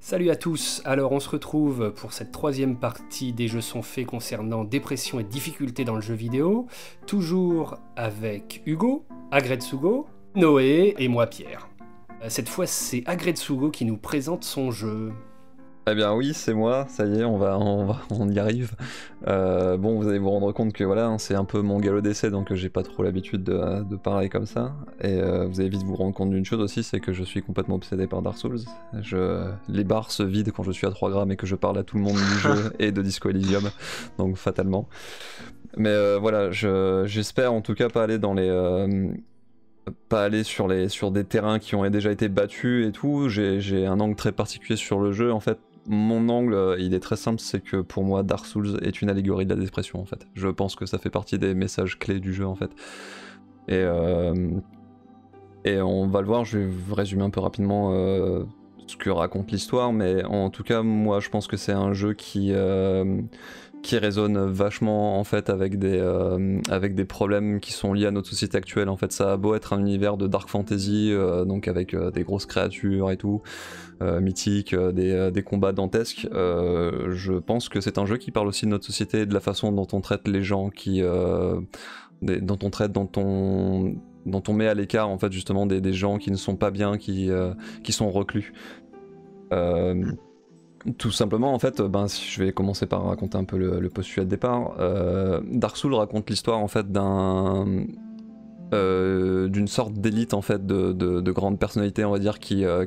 Salut à tous, alors on se retrouve pour cette troisième partie des jeux sont faits concernant dépression et difficultés dans le jeu vidéo, toujours avec Hugo, Agretsugo, Noé et moi Pierre. Euh, cette fois c'est Agretsugo qui nous présente son jeu. Eh bien oui, c'est moi, ça y est, on va, on, va, on y arrive. Euh, bon, vous allez vous rendre compte que voilà, hein, c'est un peu mon galop d'essai, donc j'ai pas trop l'habitude de, parler comme ça. Et euh, vous allez vite vous rendre compte d'une chose aussi, c'est que je suis complètement obsédé par Dark Souls. Je, les barres se vident quand je suis à 3 grammes et que je parle à tout le monde du jeu et de Disco Elysium, donc fatalement. Mais euh, voilà, j'espère en tout cas pas aller dans les pas aller sur, les, sur des terrains qui ont déjà été battus et tout. J'ai un angle très particulier sur le jeu. En fait, mon angle, euh, il est très simple, c'est que pour moi, Dark Souls est une allégorie de la dépression, en fait. Je pense que ça fait partie des messages clés du jeu, en fait. Et, euh, on va le voir, je vais résumer un peu rapidement euh, ce que raconte l'histoire, mais en tout cas, moi, je pense que c'est un jeu qui... qui résonne vachement en fait avec des, avec des problèmes qui sont liés à notre société actuelle. En fait, ça a beau être un univers de dark fantasy, donc avec des grosses créatures et tout, euh, mythique, euh, euh, des, combats dantesques, je pense que c'est un jeu qui parle aussi de notre société de la façon dont on traite les gens qui... dont on traite, dont on dont on met à l'écart en fait justement des, gens qui ne sont pas bien, qui, sont reclus. tout simplement en fait, ben, je vais commencer par raconter un peu le, postulat de départ, Dark Souls raconte l'histoire en fait d'un euh, d'une sorte d'élite en fait de, grandes personnalités on va dire qui, euh,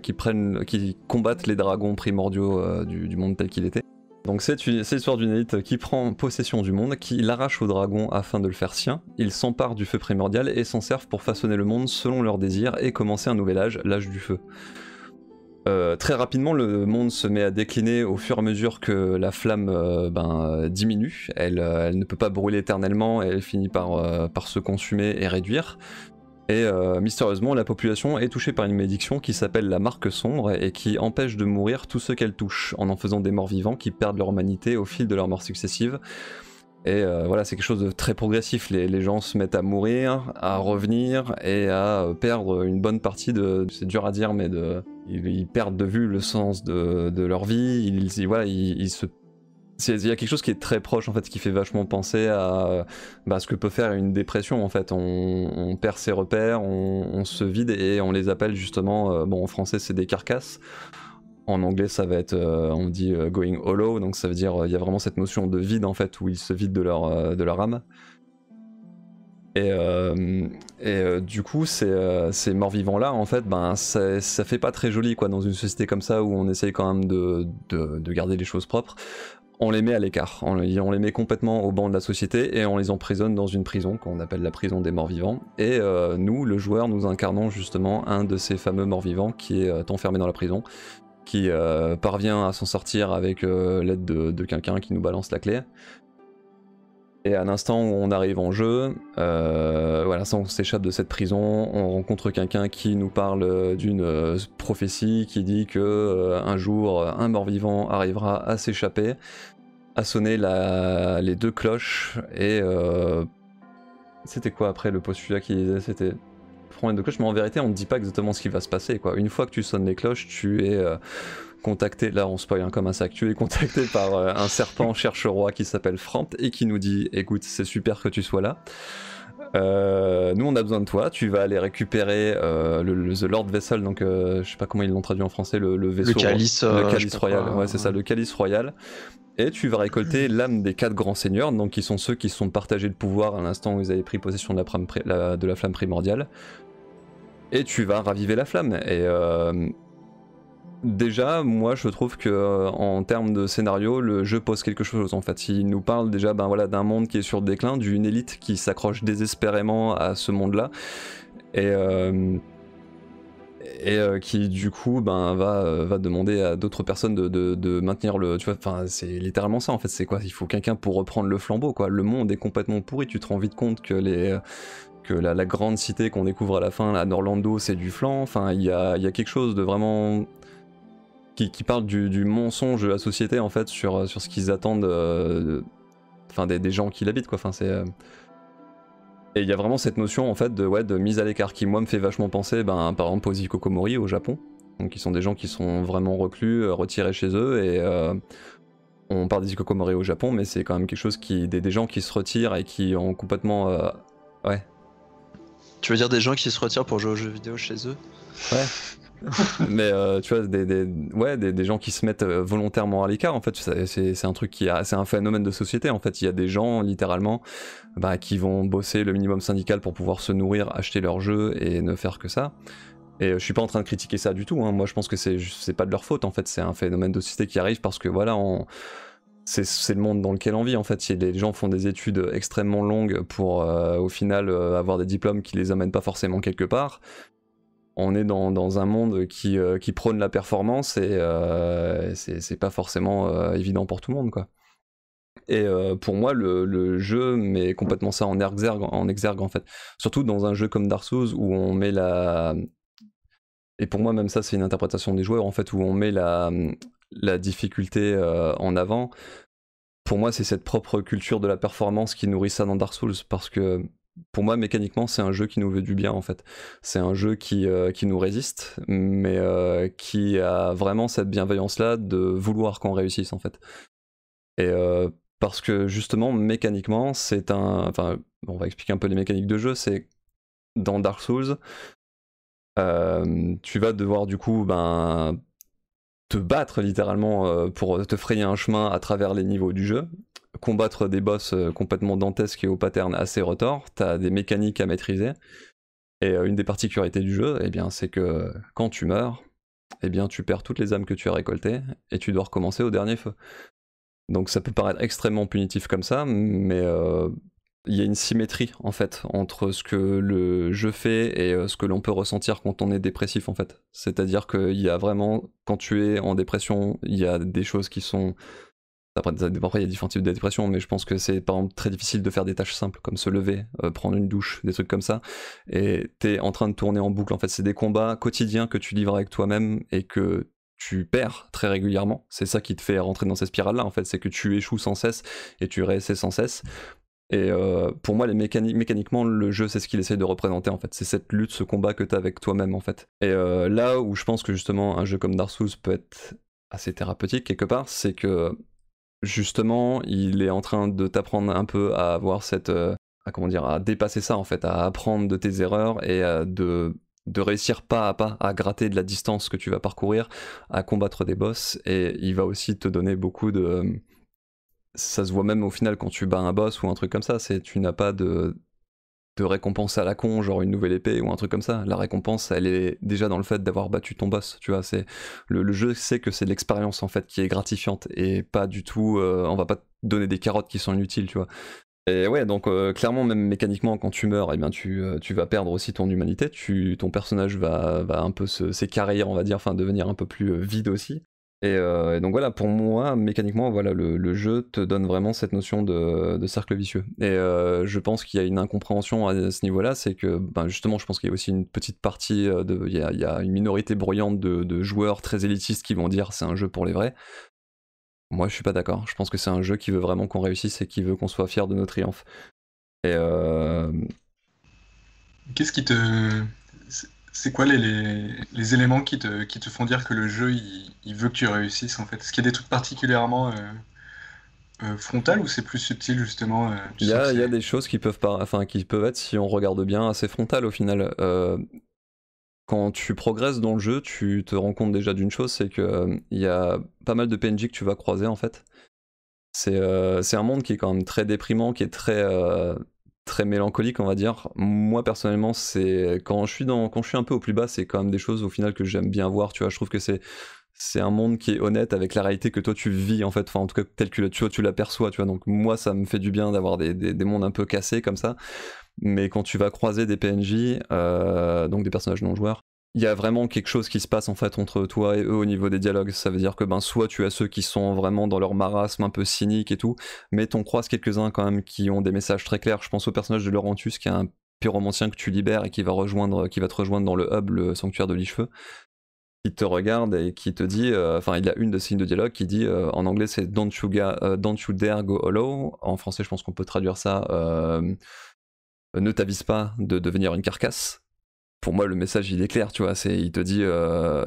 combattent les dragons primordiaux euh, du, monde tel qu'il était donc c'est l'histoire d'une élite qui prend possession du monde, qui l'arrache aux dragons afin de le faire sien, ils s'emparent du feu primordial et s'en servent pour façonner le monde selon leurs désirs et commencer un nouvel âge, l'âge du feu. Euh, très rapidement, le monde se met à décliner au fur et à mesure que la flamme euh, ben, euh, diminue. Elle, ne peut pas brûler éternellement et elle finit par, par se consumer et réduire. Et mystérieusement, la population est touchée par une malédiction qui s'appelle la marque sombre et qui empêche de mourir tous ceux qu'elle touche, en en faisant des morts vivants qui perdent leur humanité au fil de leurs morts successives. Et euh, voilà, c'est quelque chose de très progressif. Les, gens se mettent à mourir, à revenir et à euh, perdre une bonne partie de. C'est dur à dire, mais de, ils, perdent de vue le sens de, leur vie. Ils, se il y a quelque chose qui est très proche en fait qui fait vachement penser à bah, ce que peut faire une dépression en fait on, perd ses repères on, se vide et on les appelle justement euh, bon en français c'est des carcasses en anglais, ça va être, euh, on dit euh, going hollow, donc ça veut dire euh, il y a vraiment cette notion de vide en fait, où ils se vident de leur, de leur âme. Et, du coup, ces, morts-vivants-là, en fait, ben, ça, ça, fait pas très joli, quoi, dans une société comme ça où on essaye quand même de, garder les choses propres. On les met à l'écart, on, on, les met complètement au banc de la société et on les emprisonne dans une prison qu'on appelle la prison des morts-vivants. Et nous, le joueur, nous incarnons justement un de ces fameux morts-vivants qui est enfermé dans la prison qui euh, parvient à s'en sortir avec euh, l'aide de, quelqu'un qui nous balance la clé. Et à l'instant où on arrive en jeu, euh, voilà, ça on s'échappe de cette prison, on rencontre quelqu'un qui nous parle d'une prophétie qui dit que un jour un mort-vivant arrivera à s'échapper, à sonner les deux cloches et c'était quoi après le postulat qui disait C'était et de cloche, mais en vérité, on ne dit pas exactement ce qui va se passer. Quoi. Une fois que tu sonnes les cloches, tu es euh, contacté, là on spoil hein, comme un sac, tu es contacté par euh, un serpent cherche-roi qui s'appelle Frant et qui nous dit écoute, c'est super que tu sois là. Euh, nous on a besoin de toi, tu vas aller récupérer le, The Lord Vessel, donc je sais pas comment ils l'ont traduit en français, le, le vaisseau. Le calice, royal, ouais, c'est ça, le calice royal. Et tu vas récolter l'âme des quatre grands seigneurs, donc qui sont ceux qui sont partagés de pouvoir à l'instant où ils avaient pris possession de la, prime, de la flamme primordiale et tu vas raviver la flamme. Et euh, déjà, moi je trouve que euh, en termes de scénario, le jeu pose quelque chose en fait. Il nous parle déjà ben, voilà, d'un monde qui est sur le déclin, d'une élite qui s'accroche désespérément à ce monde-là. Et. Euh, et qui du coup ben va va demander à d'autres personnes de, maintenir le tu vois enfin c'est littéralement ça en fait c'est quoi il faut quelqu'un pour reprendre le flambeau quoi le monde est complètement pourri tu te rends vite compte que les la, grande cité qu'on découvre à la fin, là, Norlando, c'est du flanc Enfin, il y a, y a, quelque chose de vraiment. qui, qui parle du, du, mensonge de la société, en fait, sur, sur ce qu'ils attendent euh, enfin des, des, gens qui l'habitent, quoi. Enfin, c'est. Euh, et il y a vraiment cette notion en fait de, ouais, de mise à l'écart qui moi me fait vachement penser ben, par exemple aux Ikokomori au Japon, donc ils sont des gens qui sont vraiment reclus, euh, retirés chez eux et on parle des Ikokomori au Japon mais c'est quand même quelque chose qui, des, des gens qui se retirent et qui ont complètement... ouais, tu veux dire des gens qui se retirent pour jouer aux jeux vidéo chez eux Ouais. mais euh, tu vois des, des ouais des, gens qui se mettent euh, volontairement à l'écart en fait c'est un truc qui c'est un phénomène de société en fait il y a des gens littéralement bah, qui vont bosser le minimum syndical pour pouvoir se nourrir acheter leurs jeux et ne faire que ça et euh, je suis pas en train de critiquer ça du tout hein. moi je pense que c'est c'est pas de leur faute en fait c'est un phénomène de société qui arrive parce que voilà on c'est le monde dans lequel on vit en fait. Les gens font des études extrêmement longues pour euh, au final euh, avoir des diplômes qui les amènent pas forcément quelque part. On est dans, un monde euh, qui, prône la performance et c'est pas forcément évident pour tout le monde quoi. Et pour moi, le, jeu met complètement ça en exergue, en exergue en fait. Surtout dans un jeu comme Dark Souls où on met la, et pour moi, même ça, c'est une interprétation des joueurs, en fait, où on met la, la difficulté euh, en avant. Pour moi, c'est cette propre culture de la performance qui nourrit ça dans Dark Souls, parce que pour moi, mécaniquement, c'est un jeu qui nous veut du bien en fait. C'est un jeu qui, euh, qui nous résiste, mais euh, qui a vraiment cette bienveillance-là de vouloir qu'on réussisse en fait. Et parce que justement, mécaniquement, c'est un. Enfin, on va expliquer un peu les mécaniques de jeu. C'est dans Dark Souls, tu vas devoir du coup ben, te battre littéralement euh, pour te frayer un chemin à travers les niveaux du jeu, combattre des boss euh, complètement dantesques et aux patterns assez retors, t'as des mécaniques à maîtriser. Et euh, une des particularités du jeu, eh bien, c'est que quand tu meurs, eh bien, tu perds toutes les âmes que tu as récoltées et tu dois recommencer au dernier feu. Donc ça peut paraître extrêmement punitif comme ça, mais il y a une symétrie en fait entre ce que le jeu fait et euh, ce que l'on peut ressentir quand on est dépressif en fait. C'est-à-dire qu'il y a vraiment, quand tu es en dépression, il y a des choses qui sont. Après, il y a différents types de dépression, mais je pense que c'est par exemple très difficile de faire des tâches simples comme se lever, euh, prendre une douche, des trucs comme ça. Et tu es en train de tourner en boucle. En fait, c'est des combats quotidiens que tu livres avec toi-même et que tu perds très régulièrement. C'est ça qui te fait rentrer dans cette spirale-là, en fait. C'est que tu échoues sans cesse et tu réessais sans cesse. Et euh, pour moi, les mécaniquement, le jeu, c'est ce qu'il essaie de représenter en fait. C'est cette lutte, ce combat que tu as avec toi-même en fait. Et euh, là où je pense que justement un jeu comme Dark Souls peut être assez thérapeutique quelque part, c'est que justement, il est en train de t'apprendre un peu à avoir cette. Euh, à comment dire À dépasser ça en fait, à apprendre de tes erreurs et de de réussir pas à pas à gratter de la distance que tu vas parcourir, à combattre des boss, et il va aussi te donner beaucoup de, ça se voit même au final quand tu bats un boss ou un truc comme ça, c'est tu n'as pas de, récompense à la con, genre une nouvelle épée ou un truc comme ça. La récompense, elle est déjà dans le fait d'avoir battu ton boss, tu vois. C'est le, jeu sait que c'est l'expérience en fait qui est gratifiante et pas du tout. Euh, on va pas te donner des carottes qui sont inutiles, tu vois. Et ouais, donc euh, clairement, même mécaniquement, quand tu meurs, eh bien, euh, tu, vas perdre aussi ton humanité, ton personnage va, un peu s'écarrer, on va dire, enfin devenir un peu plus vide aussi. Euh, et, donc voilà, pour moi, mécaniquement, voilà, le, jeu te donne vraiment cette notion de, cercle vicieux. Et euh, je pense qu'il y a une incompréhension à ce niveau-là, c'est que ben, justement, je pense qu'il y a aussi une petite partie, euh, de, il, y a, une minorité bruyante de, joueurs très élitistes qui vont dire c'est un jeu pour les vrais. Moi, je suis pas d'accord. Je pense que c'est un jeu qui veut vraiment qu'on réussisse et qui veut qu'on soit fier de nos triomphes. Et euh... qu'est-ce qui te c'est quoi les, les, éléments qui te, qui te font dire que le jeu, il, veut que tu réussisses en fait Est-ce qu'il y a des trucs particulièrement euh, euh, frontales ou c'est plus subtil justement euh, Il y, a des choses qui peuvent, par... enfin, qui peuvent être, si on regarde bien, assez frontales au final. Quand tu progresses dans le jeu, tu te rends compte déjà d'une chose, c'est qu'il il y a pas mal de PNJ que tu vas croiser en fait. C'est un monde qui est quand même très déprimant, qui est très, très mélancolique, on va dire. Moi personnellement, c'est quand je suis dans, quand je suis un peu au plus bas, c'est quand même des choses au final que j'aime bien voir. Tu vois, je trouve que c'est c'est un monde qui est honnête avec la réalité que toi tu vis en fait, enfin en tout cas tel que tu, tu l'aperçois, tu vois. Donc moi ça me fait du bien d'avoir des, mondes un peu cassés comme ça. Mais quand tu vas croiser des PNJ, euh, donc des personnages non joueurs, il y a vraiment quelque chose qui se passe en fait entre toi et eux au niveau des dialogues. Ça veut dire que ben soit tu as ceux qui sont vraiment dans leur marasme un peu cynique et tout, mais t'en croises quelques-uns quand même qui ont des messages très clairs. Je pense au personnage de Laurentius qui est un pyromancien que tu libères et qui va rejoindre, qui va te rejoindre dans le hub, le sanctuaire de l'Ichefeu, qui te regarde et qui te dit, euh, enfin il y a une de ces lignes de dialogue qui dit euh, en anglais c'est don't you, euh, don't dare go hollow. En français je pense qu'on peut traduire ça. ne t'avise pas de devenir une carcasse pour moi, le message, il est clair, tu vois. C'est, il te dit, euh,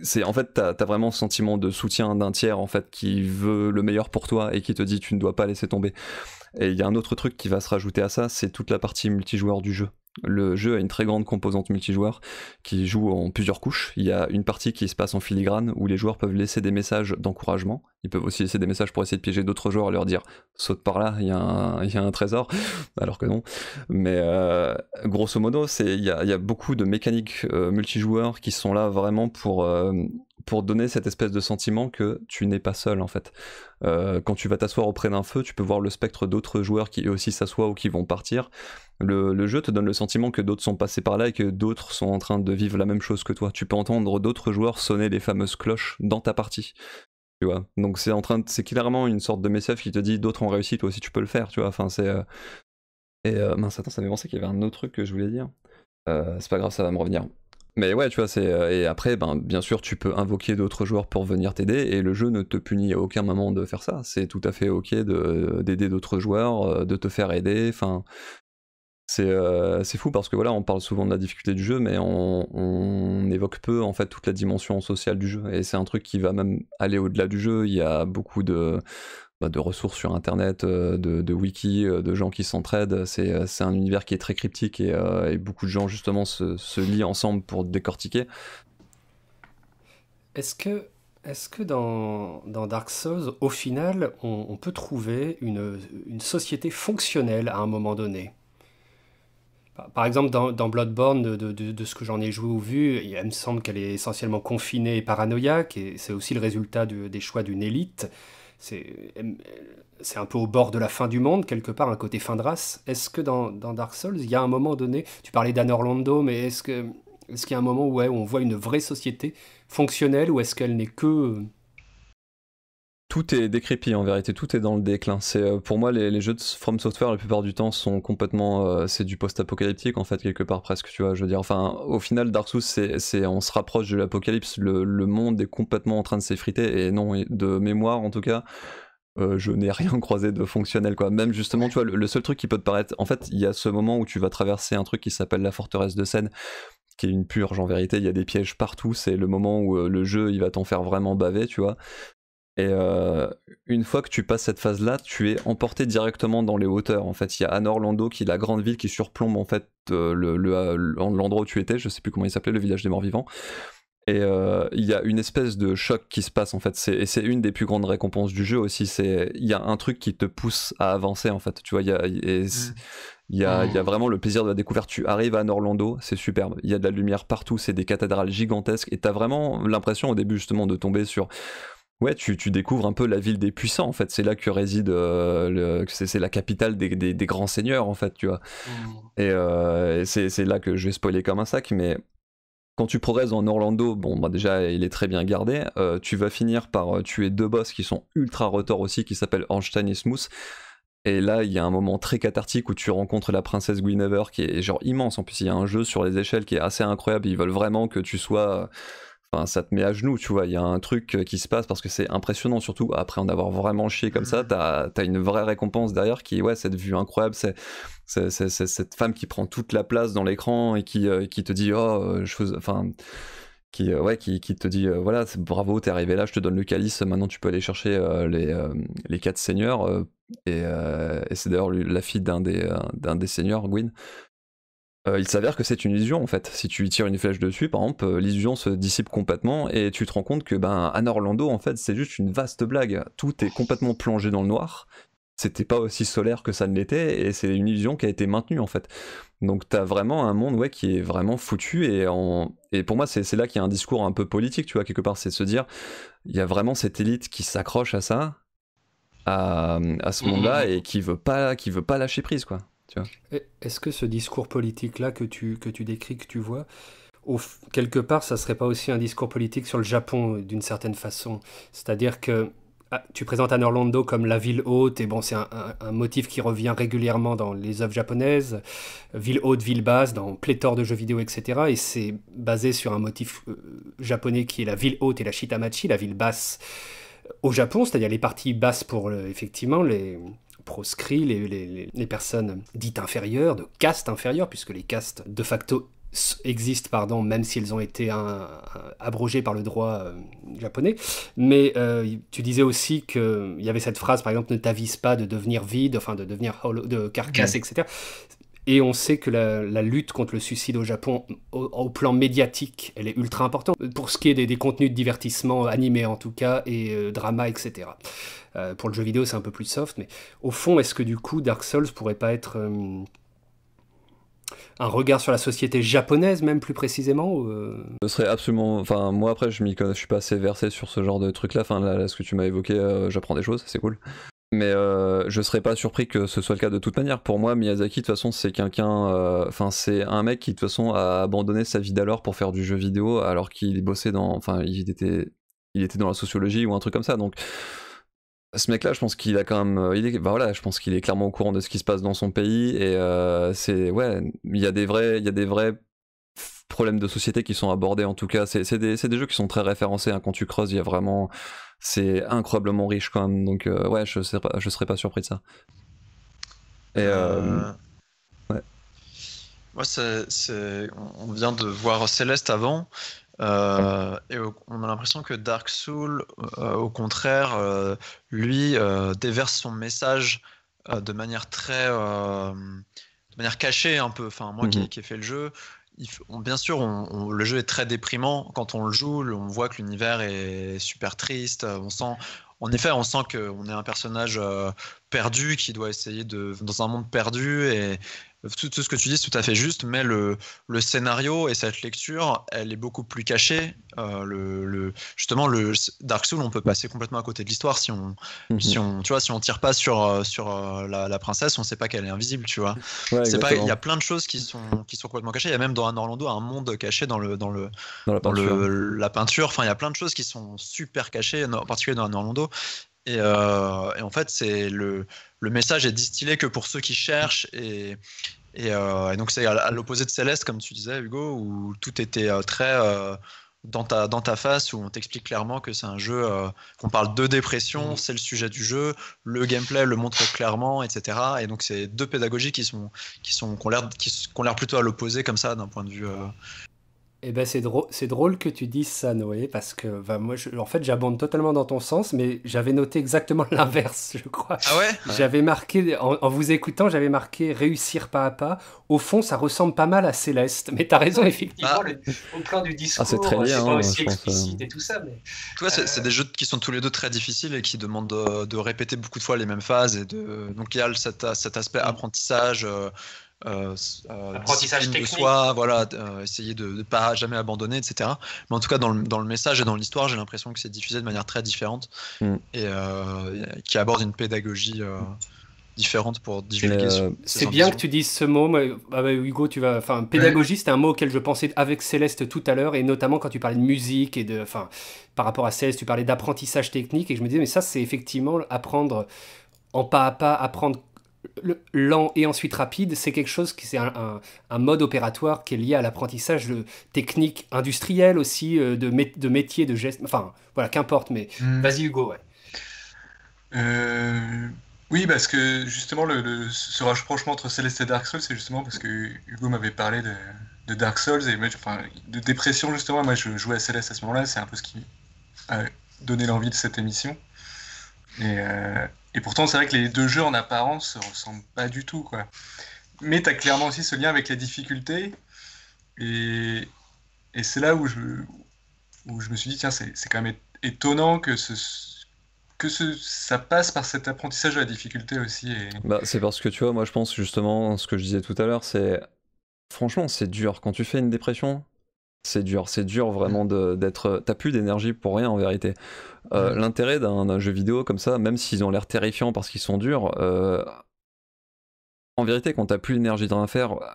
c'est en fait, t'as as vraiment ce sentiment de soutien d'un tiers, en fait, qui veut le meilleur pour toi et qui te dit, tu ne dois pas laisser tomber. Et il y a un autre truc qui va se rajouter à ça, c'est toute la partie multijoueur du jeu. Le jeu a une très grande composante multijoueur qui joue en plusieurs couches. Il y a une partie qui se passe en filigrane où les joueurs peuvent laisser des messages d'encouragement. Ils peuvent aussi laisser des messages pour essayer de piéger d'autres joueurs et leur dire saute par là, il y, a un, trésor. Alors que non. Mais euh, grosso modo, il y, a, beaucoup de mécaniques euh, multijoueurs qui sont là vraiment pour euh, pour donner cette espèce de sentiment que tu n'es pas seul en fait. Euh, quand tu vas t'asseoir auprès d'un feu, tu peux voir le spectre d'autres joueurs qui eux aussi s'assoient ou qui vont partir. Le, jeu te donne le sentiment que d'autres sont passés par là et que d'autres sont en train de vivre la même chose que toi. Tu peux entendre d'autres joueurs sonner les fameuses cloches dans ta partie. Tu vois. Donc c'est en train, c'est clairement une sorte de message qui te dit d'autres ont réussi, toi aussi tu peux le faire. Tu vois. Enfin c'est euh, et euh, mince attends ça m'est pensé qu'il y avait un autre truc que je voulais dire. c'est pas grave, ça va me revenir. Mais ouais, tu vois, c'est. Euh, et après, ben, bien sûr, tu peux invoquer d'autres joueurs pour venir t'aider, et le jeu ne te punit à aucun moment de faire ça. C'est tout à fait ok euh, d'aider d'autres joueurs, euh, de te faire aider. Enfin, c'est fou parce que voilà, on parle souvent de la difficulté du jeu, mais on, on évoque peu en fait toute la dimension sociale du jeu. Et c'est un truc qui va même aller au-delà du jeu. Il y a beaucoup de bah, de ressources sur internet, euh, de, wikis, wiki, euh, de gens qui s'entraident. Euh, c'est un univers qui est très cryptique et, beaucoup de gens justement se, se lient ensemble pour décortiquer. Est-ce que, est que dans, dans, Dark Souls, au final, on, peut trouver une, une, société fonctionnelle à un moment donné par exemple, dans, Bloodborne, de, de, ce que j'en ai joué ou vu, il me semble qu'elle est essentiellement confinée et paranoïaque, et c'est aussi le résultat des choix d'une élite. Euh, c'est un peu au bord de la fin du monde, quelque part, un côté fin de race. Est-ce que dans, dans, Dark Souls, il y a un moment donné, tu parlais d'Anor Orlando, mais est-ce qu'il que, y a un moment où on voit une vraie société fonctionnelle ou est-ce qu'elle n'est que tout est décrépit en vérité, tout est dans le déclin. C'est euh, pour moi les, jeux de From Software la plupart du temps sont complètement euh, c'est du post-apocalyptique en fait quelque part presque tu vois. Je veux dire enfin au final Dark Souls c'est on se rapproche de l'apocalypse, le, monde est complètement en train de s'effriter et non de mémoire en tout cas. Euh, je n'ai rien croisé de fonctionnel quoi. Même justement, tu vois, le, seul truc qui peut te paraître, en fait, il y a ce moment où tu vas traverser un truc qui s'appelle la forteresse de Seine, qui est une purge en vérité. Il y a des pièges partout. C'est le moment où le jeu il va t'en faire vraiment baver, tu vois. Et euh, une fois que tu passes cette phase-là, tu es emporté directement dans les hauteurs. En fait, il y a Anor Orlando, qui est la grande ville qui surplombe en fait euh, le euh, l'endroit où tu étais. Je sais plus comment il s'appelait, le village des morts vivants. Et il y a une espèce de choc qui se passe en fait. Et c'est une des plus grandes récompenses du jeu aussi. C'est il y a un truc qui te pousse à avancer en fait. Tu vois, il y a mm. y, a, il y, a, mm. vraiment le plaisir de la découverte. Tu arrives à Norlando, c'est superbe. Il y a de la lumière partout, c'est des cathédrales gigantesques. Et tu as vraiment l'impression au début justement de tomber sur Ouais, tu, découvres un peu la ville des puissants, en fait. C'est là que réside, euh, c'est la capitale des, grands seigneurs, en fait, tu vois. Mmh. Et, euh, c'est là que je vais spoiler comme un sac, mais quand tu progresses en Orlando, bon, bah déjà, il est très bien gardé. Euh, tu vas finir par tuer deux boss qui sont ultra retors aussi, qui s'appellent Einstein et Smooth. Et là, il y a un moment très cathartique où tu rencontres la princesse Guinevere, qui est genre immense. En plus, il y a un jeu sur les échelles qui est assez incroyable. Ils veulent vraiment que tu sois Enfin, ça te met à genoux, tu vois. Il y a un truc euh, qui se passe parce que c'est impressionnant, surtout après en avoir vraiment chié comme ça. Mmh. T'as as une vraie récompense derrière qui, ouais, cette vue incroyable, c'est cette femme qui prend toute la place dans l'écran et qui, euh, te dit, oh, euh, je faisais. Enfin qui, te dit voilà, bravo, t'es arrivé là, je te donne le calice, maintenant tu peux aller chercher les, quatre seigneurs. et, c'est d'ailleurs la fille d'un des, d'un des seigneurs, Gwyn, euh, il s'avère que c'est une illusion en fait. Si tu y tires une flèche dessus, par exemple, euh, l'illusion se dissipe complètement et tu te rends compte que ben, à Orlando, en fait, c'est juste une vaste blague. Tout est complètement plongé dans le noir. C'était pas aussi solaire que ça ne l'était et c'est une illusion qui a été maintenue en fait. Donc t'as vraiment un monde ouais, qui est vraiment foutu et, et pour moi c'est là qu'il y a un discours un peu politique, tu vois, quelque part, c'est se dire, il y a vraiment cette élite qui s'accroche à ça, à, ce mhm. monde-là et qui veut pas qui veut pas lâcher prise quoi. Est-ce que ce discours politique-là que tu, que tu décris, que tu vois, quelque part, ça serait pas aussi un discours politique sur le Japon euh, d'une certaine façon C'est-à-dire que ah, tu présentes à Orlando comme la ville haute, et bon, c'est un, motif qui revient régulièrement dans les œuvres japonaises, ville haute, ville basse, dans pléthore de jeux vidéo, etc. Et c'est basé sur un motif euh, japonais qui est la ville haute et la shitamachi, la ville basse euh, au Japon, c'est-à-dire les parties basses pour, effectivement, les, proscrit, les, les, personnes dites inférieures, de caste inférieure, puisque les castes de facto existent, pardon, même si elles ont été un, abrogées par le droit euh, japonais. Mais euh, tu disais aussi qu'il y avait cette phrase, par exemple, ne t'avise pas de devenir vide, enfin de devenir de carcasse, mm. etc. Et on sait que la, lutte contre le suicide au Japon, au, plan médiatique, elle est ultra importante, pour ce qui est des, contenus de divertissement animés en tout cas, et euh, drama, etc. Euh, pour le jeu vidéo, c'est un peu plus soft, mais au fond, est-ce que du coup, Dark Souls pourrait pas être euh, un regard sur la société japonaise, même plus précisément Ce serait absolument. Enfin, moi après, je, je suis pas assez versé sur ce genre de truc-là. Enfin, là, ce que tu m'as évoqué, j'apprends des choses, c'est cool. Mais euh, je serais pas surpris que ce soit le cas de toute manière. Pour moi, Miyazaki, de toute façon, c'est quelqu'un. Euh, enfin, c'est un mec qui, de toute façon, a abandonné sa vie d'alors pour faire du jeu vidéo, alors qu'il bossait dans. Enfin, il était, il était dans la sociologie ou un truc comme ça. Donc, ce mec-là, je pense qu'il a quand même. Euh, est, bah voilà, je pense qu'il est clairement au courant de ce qui se passe dans son pays. Et euh, c'est. Ouais, il y des vrais. Il y a des vrais problèmes de société qui sont abordés en tout cas. C'est des, des, jeux qui sont très référencés. Hein. Quand tu creuses, il y a vraiment. C'est incroyablement riche quand même. Donc, euh, ouais, je, serais pas surpris de ça. Et. Euh, euh, ouais. Moi, on vient de voir Céleste avant. et on a l'impression que Dark Soul, au contraire, lui déverse son message de manière très, de manière cachée un peu. Enfin, moi qui, mhm. qui, ai fait le jeu, bien sûr, le jeu est très déprimant. Quand on le joue, on voit que l'univers est super triste. On sent, en effet, on sent qu'on est un personnage euh, perdu qui doit essayer de, dans un monde perdu et, tout, ce que tu dis c'est tout à fait juste, mais le, scénario et cette lecture, elle est beaucoup plus cachée. Euh, le, justement, le Dark Souls, on peut passer complètement à côté de l'histoire si on, mhm. si on, tu vois, si on tire pas sur, euh, sur euh, la, princesse, on sait pas qu'elle est invisible, tu vois. c'est pas, il y a plein de choses qui sont, qui sont complètement cachées. Il y a même dans un Orlando un monde caché dans le, dans le, la, peinture. Enfin, il y a plein de choses qui sont super cachées, en particulier dans un Orlando. Et, euh, et en fait, c'est le, le, message est distillé que pour ceux qui cherchent. Et, et, euh, donc, c'est à, l'opposé de Céleste, comme tu disais, Hugo, où tout était euh, très dans, ta, dans ta face, où on t'explique clairement que c'est un jeu, qu'on parle de dépression, mm. c'est le sujet du jeu, le gameplay le montre clairement, etc. Et donc, c'est deux pédagogies qui, sont, qui, sont, qui ont l'air plutôt à l'opposé, comme ça, d'un point de vue eh ben c'est drôle, c'est drôle que tu dises ça, Noé, parce que ben, moi, en fait, j'abonde totalement dans ton sens, mais j'avais noté exactement l'inverse, je crois. Ah j'avais marqué, en, vous écoutant, j'avais marqué réussir pas à pas. Au fond, ça ressemble pas mal à Céleste, mais t'as raison, ah. effectivement. au plan du ah, discours, c'est très hein, aussi euh. et tout ça. Tu vois, euh, c'est des jeux qui sont tous les deux très difficiles et qui demandent euh, de, répéter beaucoup de fois les mêmes phases. Et de... Donc il y a cet, aspect mm. apprentissage. Euh, euh, apprentissage De soi, voilà, euh, essayer de ne pas jamais abandonner, etc. Mais en tout cas, dans le, dans le message et dans l'histoire, j'ai l'impression que c'est diffusé de manière très différente mm. et euh, qui aborde une pédagogie différente pour divulguer. c'est bien que tu dises ce mot, mais, ah bah, Hugo, tu vas. Enfin, pédagogie, c'est un mot auquel je pensais avec Céleste tout à l'heure, et notamment quand tu parlais de musique et de. Enfin, par rapport à Céleste, tu parlais d'apprentissage technique, et je me disais, mais ça, c'est effectivement apprendre en pas à pas, apprendre lent et ensuite rapide, c'est quelque chose qui c'est un, un, mode opératoire qui est lié à l'apprentissage de techniques industrielles aussi, euh, de, mé de métiers, de gestes, enfin voilà, qu'importe. Mais hmm. vas-y Hugo, ouais. Euh, oui, parce que justement, le, ce rapprochement entre Céleste et Dark Souls, c'est justement parce que Hugo m'avait parlé de, Dark Souls et de dépression, justement. Moi, je jouais à Céleste à ce moment-là, c'est un peu ce qui a donné l'envie de cette émission. Et, euh, et pourtant, c'est vrai que les deux jeux en apparence se ressemblent pas du tout. Quoi. Mais tu as clairement aussi ce lien avec la difficulté. Et, c'est là où je, me suis dit, tiens, c'est quand même étonnant que ça passe par cet apprentissage de la difficulté aussi. Bah, c'est parce que tu vois, moi je pense justement ce que je disais tout à l'heure, c'est franchement c'est dur. Quand tu fais une dépression, c'est dur. C'est dur vraiment d'être. T'as plus d'énergie pour rien en vérité. Euh, l'intérêt d'un jeu vidéo comme ça, même s'ils ont l'air terrifiants parce qu'ils sont durs, euh, en vérité, quand t'as plus d'énergie de rien faire, euh,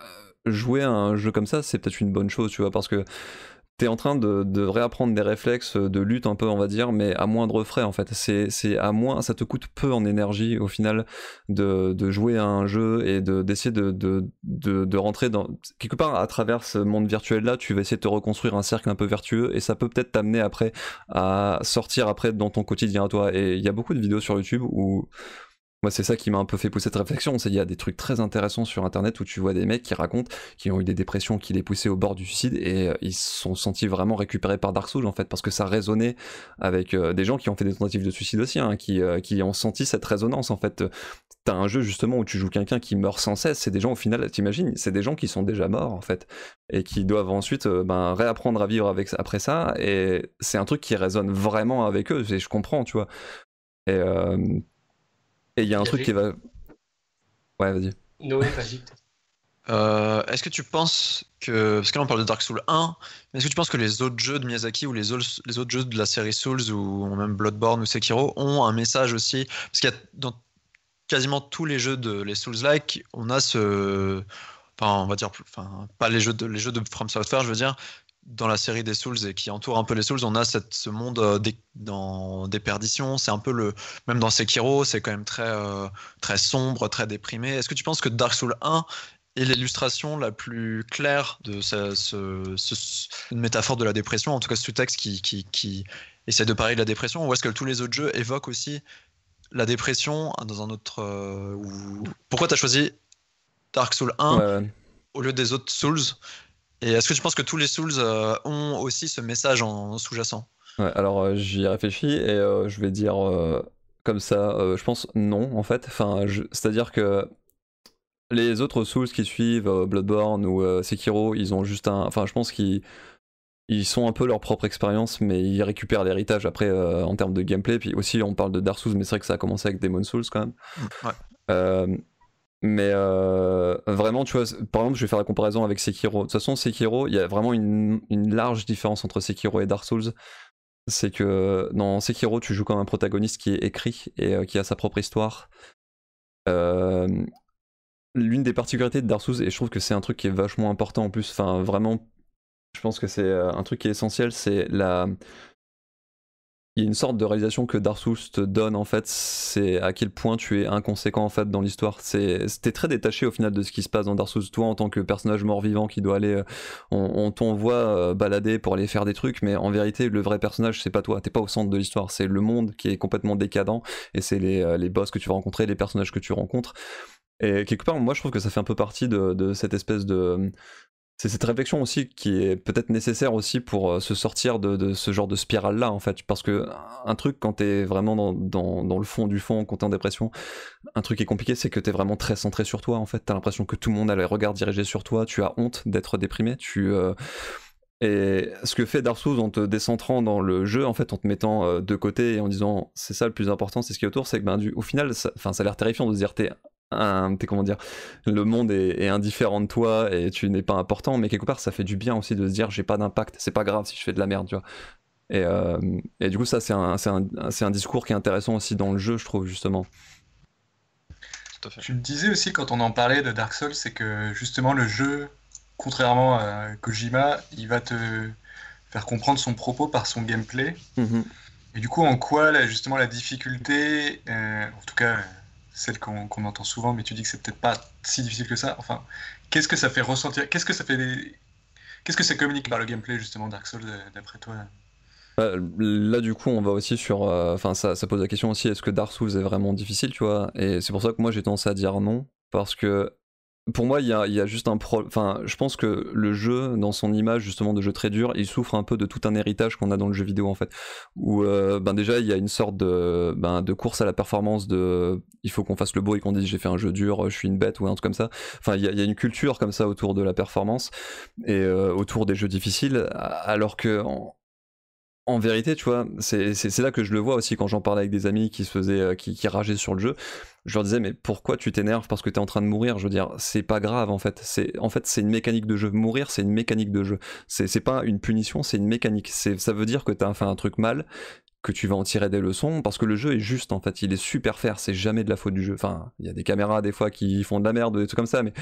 jouer un jeu comme ça, c'est peut-être une bonne chose, tu vois, parce que t'es en train de, réapprendre des réflexes de lutte un peu, on va dire, mais à moindre frais en fait. C'est à moins, ça te coûte peu en énergie au final de, jouer à un jeu et d'essayer de, de, de, rentrer dans quelque part à travers ce monde virtuel là. Tu vas essayer de te reconstruire un cercle un peu vertueux et ça peut peut-être t'amener après à sortir après dans ton quotidien à toi. Et il y a beaucoup de vidéos sur YouTube où moi, c'est ça qui m'a un peu fait pousser cette réflexion. il y a des trucs très intéressants sur Internet où tu vois des mecs qui racontent qui ont eu des dépressions, qui les poussaient au bord du suicide et euh, ils se sont sentis vraiment récupérés par Dark Souls en fait parce que ça résonnait avec euh, des gens qui ont fait des tentatives de suicide aussi, hein, euh, qui, ont senti cette résonance en fait. T'as un jeu justement où tu joues quelqu'un qui meurt sans cesse. C'est des gens au final, t'imagines, c'est des gens qui sont déjà morts en fait et qui doivent ensuite ben, réapprendre à vivre avec après ça. Et c'est un truc qui résonne vraiment avec eux. Et je comprends, tu vois. Et et il y a un truc qui va. Ouais, vas-y. Noé, vas-y. Euh, est-ce que tu penses que. Parce que là, on parle de Dark Souls 1, est-ce que tu penses que les autres jeux de Miyazaki ou les autres, les autres jeux de la série Souls ou même Bloodborne ou Sekiro ont un message aussi Parce qu'il y a dans quasiment tous les jeux de les Souls-like, on a ce. Enfin, on va dire. Enfin, pas les jeux de, les jeux de From Software, je veux dire, dans la série des Souls et qui entoure un peu les Souls, on a ce monde euh, des, dans perditions. C'est un peu le même dans Sekiro, c'est quand même très euh, très sombre, très déprimé. Est-ce que tu penses que Dark Souls 1 est l'illustration la plus claire de ce, ce, métaphore de la dépression, en tout cas ce texte qui, qui, qui essaie de parler de la dépression, ou est-ce que tous les autres jeux évoquent aussi la dépression dans un autre. Euh, ou... Pourquoi tu as choisi Dark Souls 1 au lieu des autres Souls et est-ce que tu penses que tous les Souls euh, ont aussi ce message en sous-jacent Alors euh, j'y réfléchis et euh, je vais dire comme ça, je pense non en fait. Enfin, c'est-à-dire que les autres Souls qui suivent Bloodborne ou Sekiro, ils ont juste un. Enfin, je pense qu'ils sont un peu leur propre expérience, mais ils récupèrent l'héritage après en termes de gameplay. Puis aussi, on parle de Dark Souls, mais c'est vrai que ça a commencé avec Demon Souls quand même. Mm, ouais. Mais euh, vraiment, tu vois, par exemple, je vais faire la comparaison avec Sekiro. De toute façon, Sekiro, il y a vraiment une, large différence entre Sekiro et Dark Souls. C'est que dans Sekiro, tu joues comme un protagoniste qui est écrit et euh, qui a sa propre histoire. Euh, l'une des particularités de Dark Souls, et je trouve que c'est un truc qui est vachement important en plus, enfin vraiment, je pense que c'est un truc qui est essentiel, c'est la il y a une sorte de réalisation que Dark te donne en fait, c'est à quel point tu es inconséquent en fait dans l'histoire. C'était très détaché au final de ce qui se passe dans Dark Toi en tant que personnage mort-vivant qui doit aller, euh, on, t'envoie euh, balader pour aller faire des trucs, mais en vérité le vrai personnage c'est pas toi, t'es pas au centre de l'histoire, c'est le monde qui est complètement décadent et c'est les, euh, boss que tu vas rencontrer, les personnages que tu rencontres. Et quelque part, moi, je trouve que ça fait un peu partie de cette espèce de, c'est cette réflexion aussi qui est peut-être nécessaire aussi pour euh, se sortir de, ce genre de spirale là en fait parce que un truc quand es vraiment dans, le fond du fond quand t'es en dépression un truc qui est compliqué c'est que es vraiment très centré sur toi en fait tu as l'impression que tout le monde a les regards dirigés sur toi tu as honte d'être déprimé tu euh, Et ce que fait Dark Souls en te décentrant dans le jeu, en fait, en te mettant euh, de côté et en disant c'est ça le plus important, c'est ce qui est autour, c'est que ben, du, au final, ça, ça a l'air terrifiant de se dire t'es un, comment dire, le monde est, indifférent de toi et tu n'es pas important, mais quelque part ça fait du bien aussi de se dire j'ai pas d'impact, c'est pas grave si je fais de la merde, tu vois. Et, euh, et du coup ça c'est un, un, un, discours qui est intéressant aussi dans le jeu, je trouve justement. Tu me disais aussi quand on en parlait de Dark Souls, c'est que justement le jeu, contrairement à Kojima, il va te faire comprendre son propos par son gameplay. Mm-hmm. Et du coup, en quoi là, justement la difficulté, euh, en tout cas celle qu'on entend souvent, mais tu dis que c'est peut-être pas si difficile que ça. Enfin, qu'est-ce que ça fait ressentir Qu'est-ce que ça fait Qu'est-ce que ça communique par le gameplay justement Dark Souls euh, d'après toi bah, Là du coup on va aussi sur... Euh, enfin ça, ça, pose la question aussi est-ce que Dark Souls est vraiment difficile tu vois Et c'est pour ça que moi j'ai tendance à dire non parce que pour moi, il y a, juste un Enfin, je pense que le jeu, dans son image justement de jeu très dur, il souffre un peu de tout un héritage qu'on a dans le jeu vidéo en fait. Où euh, ben déjà, il y a une sorte ben, de, course à la performance de il faut qu'on fasse le beau et qu'on dise j'ai fait un jeu dur, je suis une bête ou un truc comme ça. Enfin, il y, a une culture comme ça autour de la performance et euh, autour des jeux difficiles. Alors que en, vérité, tu vois, c'est là que je le vois aussi quand j'en parlais avec des amis qui se faisaient, euh, qui, qui rageaient sur le jeu je leur disais mais pourquoi tu t'énerves parce que tu es en train de mourir je veux dire c'est pas grave en fait c'est en fait c'est une mécanique de jeu mourir c'est une mécanique de jeu c'est pas une punition c'est une mécanique c'est ça veut dire que t'as fait un truc mal que tu vas en tirer des leçons parce que le jeu est juste en fait il est super faire c'est jamais de la faute du jeu enfin il y a des caméras des fois qui font de la merde des trucs comme ça mais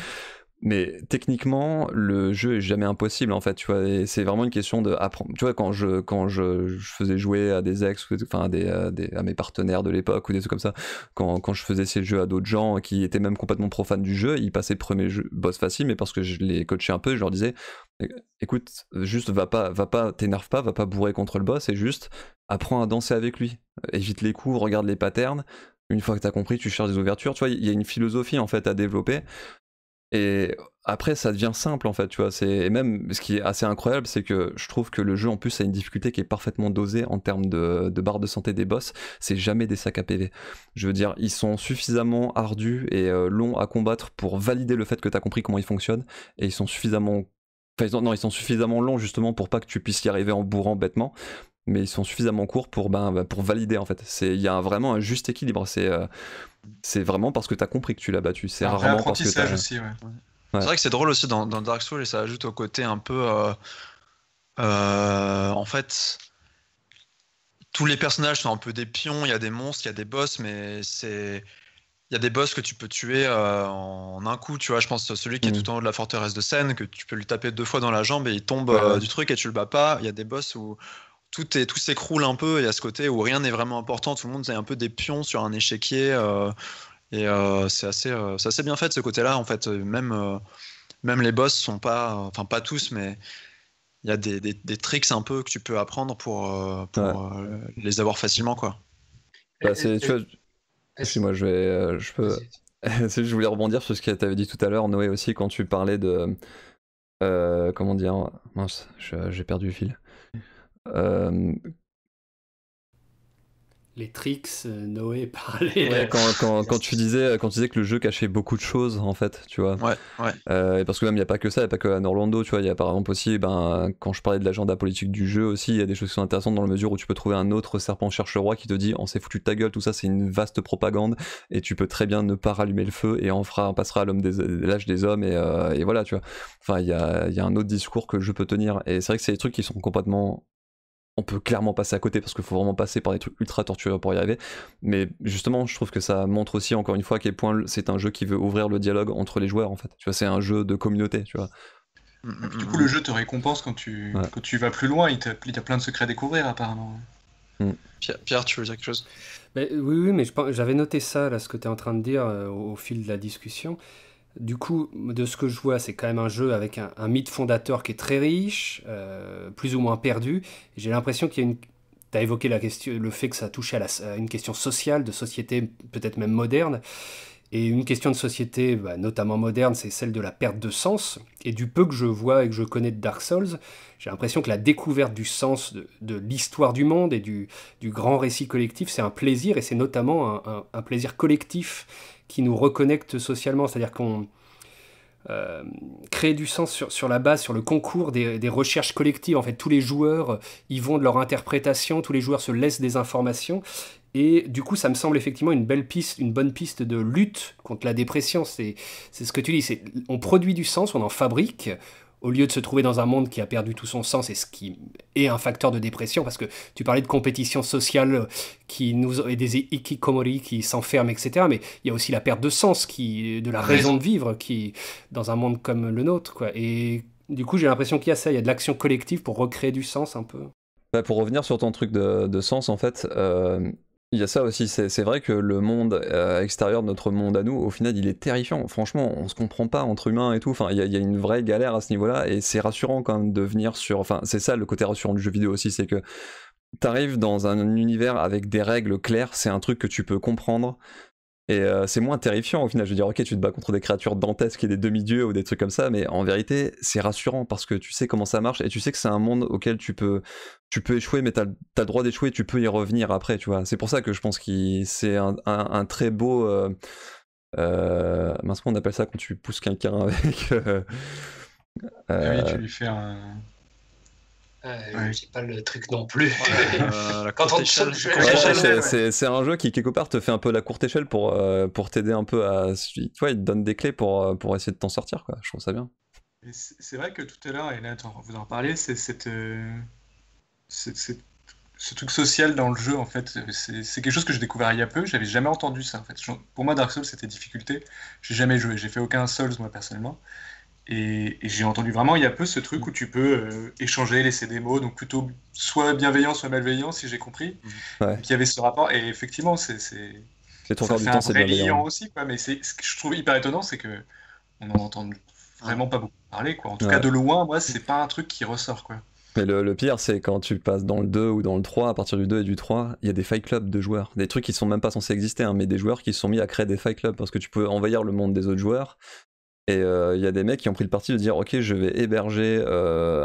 mais techniquement, le jeu est jamais impossible en fait, tu vois. C'est vraiment une question de apprendre. Tu vois, quand je quand je, faisais jouer à des ex, enfin euh, à mes partenaires de l'époque ou des trucs comme ça, quand, je faisais ces jeux à d'autres gens qui étaient même complètement profanes du jeu, ils passaient premier jeu, boss facile, mais parce que je les coachais un peu, je leur disais, écoute, juste va pas va pas t'énerve pas, va pas bourrer contre le boss, et juste apprends à danser avec lui, évite les coups, regarde les patterns, une fois que tu as compris, tu cherches des ouvertures. Tu vois, il y a une philosophie en fait à développer et après, ça devient simple en fait, tu vois. Et même ce qui est assez incroyable, c'est que je trouve que le jeu en plus a une difficulté qui est parfaitement dosée en termes de, barre de santé des boss. C'est jamais des sacs à PV. Je veux dire, ils sont suffisamment ardus et euh, longs à combattre pour valider le fait que tu as compris comment ils fonctionnent. Et ils sont suffisamment non, ils sont suffisamment longs justement pour pas que tu puisses y arriver en bourrant bêtement mais ils sont suffisamment courts pour, ben, bah, pour valider en fait. Il y a vraiment un juste équilibre. C'est euh, vraiment parce que tu as compris que tu l'as battu. C'est rarement parce que tu C'est vrai que c'est drôle aussi dans, Dark Souls et ça ajoute au côté un peu. Euh, euh, en fait, tous les personnages sont un peu des pions, il y a des monstres, il y a des boss, mais c'est. Il y a des boss que tu peux tuer en un coup, tu vois. Je pense celui qui est mm. tout en haut de la forteresse de Seine, que tu peux lui taper deux fois dans la jambe et il tombe du truc et tu le bats pas. Il y a des boss où tout tout s'écroule un peu. et à ce côté où rien n'est vraiment important. Tout le monde est un peu des pions sur un échiquier. Euh, et euh, euh, c'est assez, bien fait ce côté-là. En fait, même même les boss sont pas, enfin pas tous, mais il y a des, tricks un peu que tu peux apprendre pour, les avoir facilement quoi. Bah, moi je vais, je peux, je voulais rebondir sur ce que tu avais dit tout à l'heure Noé aussi quand tu parlais de, comment dire, mince, j'ai perdu le fil les tricks euh, Noé parlait. Euh, quand, tu disais, euh, quand tu disais que le jeu cachait beaucoup de choses, en fait, tu vois. Ouais, ouais. parce que même, il n'y a pas que ça, il n'y a pas que à Norlando tu vois. Il y a par aussi, ben, quand je parlais de l'agenda politique du jeu aussi, il y a des choses qui sont intéressantes dans la mesure où tu peux trouver un autre serpent cherche-roi qui te dit on s'est foutu de ta gueule, tout ça, c'est une vaste propagande, et tu peux très bien ne pas rallumer le feu, et on, fera, passera à l'homme des, l'âge des hommes, et, voilà, tu vois. Enfin, il y a, y a un autre discours que je peux tenir. Et c'est vrai que c'est des trucs qui sont complètement on peut clairement passer à côté parce qu'il faut vraiment passer par des trucs ultra tortueux pour y arriver. Mais justement, je trouve que ça montre aussi, encore une fois, à quel point c'est un jeu qui veut ouvrir le dialogue entre les joueurs, en fait. Tu vois, c'est un jeu de communauté, tu vois. Mm, mm, du mm, coup, le jeu te récompense quand tu, tu vas plus loin. Il t'a plein de secrets à découvrir, apparemment. Pierre, tu veux dire quelque chose oui, oui, mais j'avais noté ça, là, ce que tu es en train de dire euh, au, fil de la discussion. Du coup, de ce que je vois, c'est quand même un jeu avec un, mythe fondateur qui est très riche, euh, plus ou moins perdu. J'ai l'impression qu'il a Tu as évoqué le fait que ça touchait à, une question sociale, de société peut-être même moderne. Et une question de société, bah, notamment moderne, c'est celle de la perte de sens. Et du peu que je vois et que je connais de Dark Souls, j'ai l'impression que la découverte du sens de, l'histoire du monde et du, grand récit collectif, c'est un plaisir, et c'est notamment un plaisir collectif qui nous reconnecte socialement. C'est-à-dire qu'on euh, crée du sens sur, la base, sur le concours des, recherches collectives. En fait, tous les joueurs y euh, vont de leur interprétation, tous les joueurs se laissent des informations. Et du coup, ça me semble effectivement une belle piste, une bonne piste de lutte contre la dépression. C'est ce que tu dis, on produit du sens, on en fabrique, au lieu de se trouver dans un monde qui a perdu tout son sens et ce qui est un facteur de dépression, parce que tu parlais de compétition sociale qui nous et des ikikomori qui s'enferment, etc. Mais il y a aussi la perte de sens, qui, de la raison de vivre, qui dans un monde comme le nôtre, quoi. Et du coup, j'ai l'impression qu'il y a ça, il y a de l'action collective pour recréer du sens un peu. Bah, pour revenir sur ton truc de, sens, en fait, euh, il y a ça aussi, c'est vrai que le monde euh, extérieur de notre monde à nous, au final, il est terrifiant. Franchement, on se comprend pas entre humains et tout. Enfin, il y, y, a une vraie galère à ce niveau-là, et c'est rassurant quand même de venir sur. Enfin, c'est ça le côté rassurant du jeu vidéo aussi, c'est que t'arrives dans un univers avec des règles claires, c'est un truc que tu peux comprendre, et euh, c'est moins terrifiant au final. Je veux dire, ok, tu te bats contre des créatures dantesques et des demi-dieux ou des trucs comme ça, mais en vérité, c'est rassurant parce que tu sais comment ça marche et tu sais que c'est un monde auquel tu peux, tu peux échouer, mais t'as, as le droit d'échouer, tu peux y revenir après, tu vois. C'est pour ça que je pense que c'est un, très beau. Euh, euh on appelle ça quand tu pousses quelqu'un avec. Euh, oui, tu lui fais un. Euh, J'ai pas le truc non plus. c'est, un jeu qui quelque part te fait un peu la courte échelle pour, euh, pour t'aider un peu à. Tu vois, il te donne des clés pour, euh, pour essayer de t'en sortir, quoi. Je trouve ça bien. C'est vrai que tout à l'heure, et vous en parlez, c'est cette, euh, ce truc social dans le jeu, en fait, c'est quelque chose que j'ai découvert il y a peu. J'avais jamais entendu ça, en fait. Pour moi, Dark Souls, c'était difficulté. J'ai jamais joué. J'ai fait aucun Souls, moi, personnellement. Et, j'ai entendu vraiment il y a peu ce truc mm. où tu peux euh, échanger, laisser des mots, donc plutôt soit bienveillant, soit malveillant, si j'ai compris. Mm. Ouais. Qu'il y avait ce rapport. Et effectivement, c'est. C'est ton temps, c'est bienveillant. aussi, quoi. Mais ce que je trouve hyper étonnant, c'est que on entend vraiment pas beaucoup parler, quoi. En tout cas, de loin, moi, c'est pas un truc qui ressort, quoi. Mais le, pire, c'est quand tu passes dans le 2 ou dans le 3, à partir du 2 et du 3, il y a des fight clubs de joueurs. Des trucs qui sont même pas censés exister, hein, mais des joueurs qui se sont mis à créer des fight clubs parce que tu peux envahir le monde des autres joueurs. Et euh, il y a des mecs qui ont pris le parti de dire ok je vais héberger euh,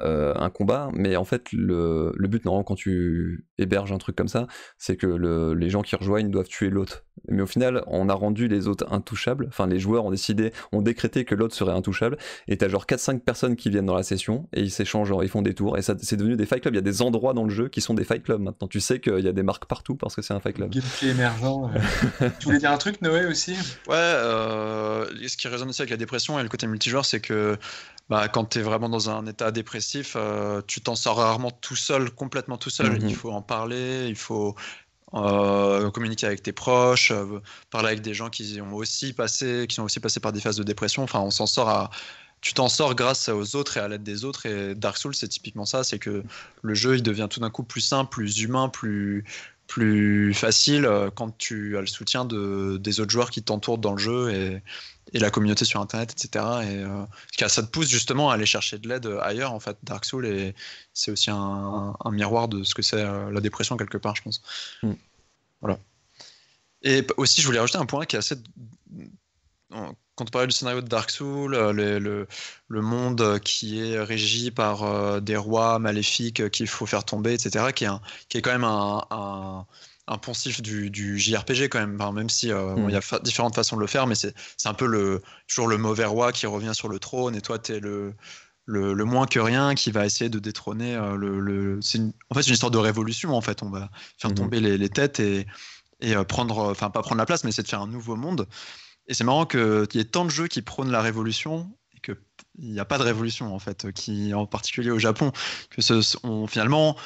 euh, un, combat, mais en fait le, le but normalement quand tu héberge un truc comme ça, c'est que les gens qui rejoignent doivent tuer l'autre. Mais au final, on a rendu les autres intouchables. Enfin, les joueurs ont décidé, ont décrété que l'autre serait intouchable. Et t'as genre 4-5 personnes qui viennent dans la session et ils s'échangent, ils font des tours. Et ça, c'est devenu des fight clubs. Il y a des endroits dans le jeu qui sont des fight clubs maintenant. Tu sais qu'il y a des marques partout parce que c'est un fight club. Gameplay émergent. tu voulais dire un truc, Noé aussi Ouais, euh, ce qui résonne aussi avec la dépression et le côté multijoueur, c'est que bah, quand tu es vraiment dans un état dépressif, euh, tu t'en sors rarement tout seul, complètement tout seul. Mm-hmm. Il faut en parler, il faut euh, communiquer avec tes proches, euh, parler avec des gens qui ont aussi passé, qui sont aussi passés par des phases de dépression. Enfin, on s'en sort à, tu t'en sors grâce aux autres et à l'aide des autres. Et Dark Souls, c'est typiquement ça, c'est que le jeu, il devient tout d'un coup plus simple, plus humain, plus plus facile euh, quand tu as le soutien de, des autres joueurs qui t'entourent dans le jeu et et la communauté sur internet, etc. Et euh, ça te pousse justement à aller chercher de l'aide ailleurs en fait. Dark Souls et c'est aussi un, miroir de ce que c'est euh, la dépression quelque part, je pense. Mm. Voilà. Et aussi, je voulais rajouter un point qui est assez quand on parlait du scénario de Dark Souls, euh, le, le, monde qui est régi par euh, des rois maléfiques qu'il faut faire tomber, etc., qui est, qui est quand même un un poncif du, JRPG quand même, même si euh, hmm. il y a différentes façons de le faire, mais c'est un peu le, toujours le mauvais roi qui revient sur le trône et toi, tu es le, le, moins que rien qui va essayer de détrôner euh, le. le... C'est en fait une histoire de révolution, en fait. On va faire hmm. tomber les, têtes et, et euh, prendre, enfin, pas prendre la place, mais c'est de faire un nouveau monde. Et c'est marrant qu'il y ait tant de jeux qui prônent la révolution et qu'il n'y a pas de révolution, en fait, qui, en particulier au Japon, que ce, on, finalement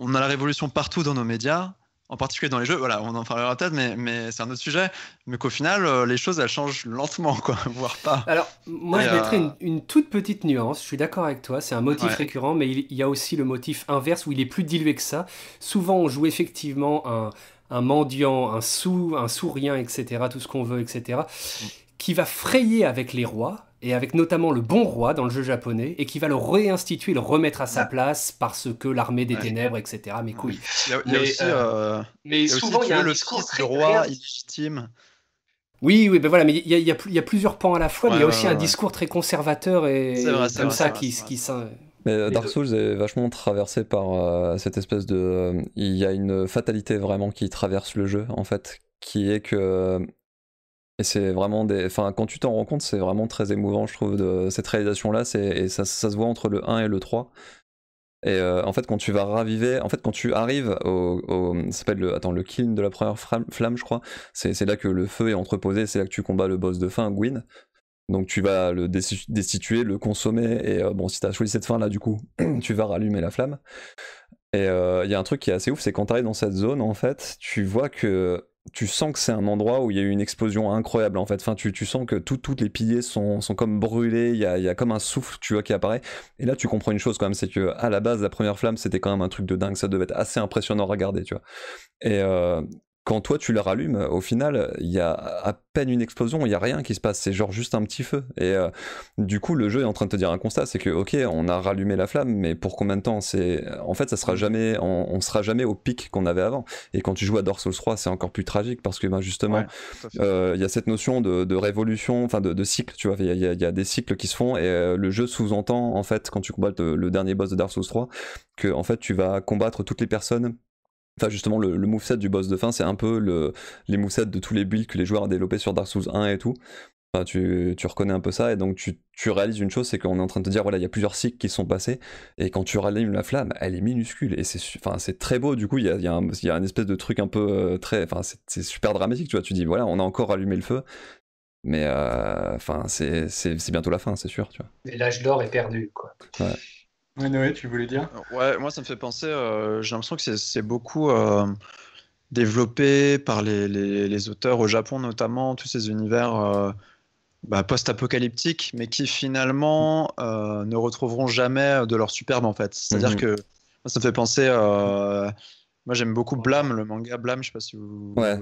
on a la révolution partout dans nos médias, en particulier dans les jeux, voilà, on en parlera peut-être, mais, mais c'est un autre sujet, mais qu'au final, euh, les choses, elles changent lentement, quoi, voire pas. Alors, moi, je mettrais euh, une, toute petite nuance, je suis d'accord avec toi, c'est un motif récurrent, mais il, y a aussi le motif inverse, où il est plus dilué que ça. Souvent, on joue effectivement un, mendiant, un sou, un sourien, etc., tout ce qu'on veut, etc., mm. qui va frayer avec les rois, et avec notamment le bon roi dans le jeu japonais, et qui va le réinstituer, le remettre à sa ah. place parce que l'armée des ténèbres, etc. Mais ah couilles. mais, euh, euh, souvent il y a le discours du roi illégitime. Oui, oui, ben voilà, mais il y, a, il y, plusieurs pans à la fois, mais il y a aussi un discours très conservateur et, vrai, comme ça qui, mais euh, Dark Souls est vachement traversé par cette espèce de. Il y a une fatalité vraiment qui traverse le jeu, en fait, qui est que et c'est vraiment des. Enfin, quand tu t'en rends compte, c'est vraiment très émouvant, je trouve, de cette réalisation-là. Et ça, se voit entre le 1 et le 3. Et euh, en fait, quand tu vas raviver, en fait, quand tu arrives au. s'appelle le, attends, le kiln de la première flamme, je crois. C'est là que le feu est entreposé, c'est là que tu combats le boss de fin, Gwyn. Donc tu vas le destituer, le consommer, et euh, bon, si t'as choisi cette fin là, du coup, tu vas rallumer la flamme. Et euh, il y a un truc qui est assez ouf, c'est quand tu arrives dans cette zone, en fait, tu vois que tu sens que c'est un endroit où il y a eu une explosion incroyable en fait. Enfin, tu, sens que toutes les piliers sont, comme brûlés, il y a, comme un souffle tu vois qui apparaît. Et là, tu comprends une chose quand même, c'est que à la base, la première flamme, c'était quand même un truc de dingue, ça devait être assez impressionnant à regarder, tu vois. Et, euh, quand toi tu la rallumes, au final, il y a à peine une explosion, il y a rien qui se passe, c'est genre juste un petit feu. Et euh, du coup, le jeu est en train de te dire un constat, c'est que ok, on a rallumé la flamme, mais pour combien de temps C'est en fait, ça sera mm. jamais, on, sera jamais au pic qu'on avait avant. Et quand tu joues à Dark Souls 3, c'est encore plus tragique parce que ben, justement, euh, il y a cette notion de, révolution, enfin de, cycle, tu vois, il y, a des cycles qui se font et euh, le jeu sous-entend en fait quand tu combats le, dernier boss de Dark Souls 3 que en fait tu vas combattre toutes les personnes Enfin, justement, le, le, moveset du boss de fin, c'est un peu les movesets de tous les builds que les joueurs ont développés sur Dark Souls 1 et tout. Enfin, tu, reconnais un peu ça et donc tu, réalises une chose, c'est qu'on est en train de te dire, voilà, il y a plusieurs cycles qui sont passés et quand tu rallumes la flamme, elle est minuscule et c'est enfin, très beau. Du coup, il y a, un espèce de truc un peu euh, très. Enfin, c'est super dramatique, tu vois. Tu dis, voilà, on a encore allumé le feu, mais euh, enfin, c'est bientôt la fin, c'est sûr, tu vois. L'âge d'or est perdu, quoi. Ouais. Ouais, Noé, tu voulais dire Ouais, moi ça me fait penser, euh, j'ai l'impression que c'est beaucoup euh, développé par les, les, auteurs au Japon notamment, tous ces univers euh, bah, post-apocalyptiques, mais qui finalement ne retrouveront jamais de leur superbe en fait. C'est-à-dire mhm. que ça me fait penser moi, j'aime beaucoup Blam, le manga Blam. je sais pas si vous, ouais.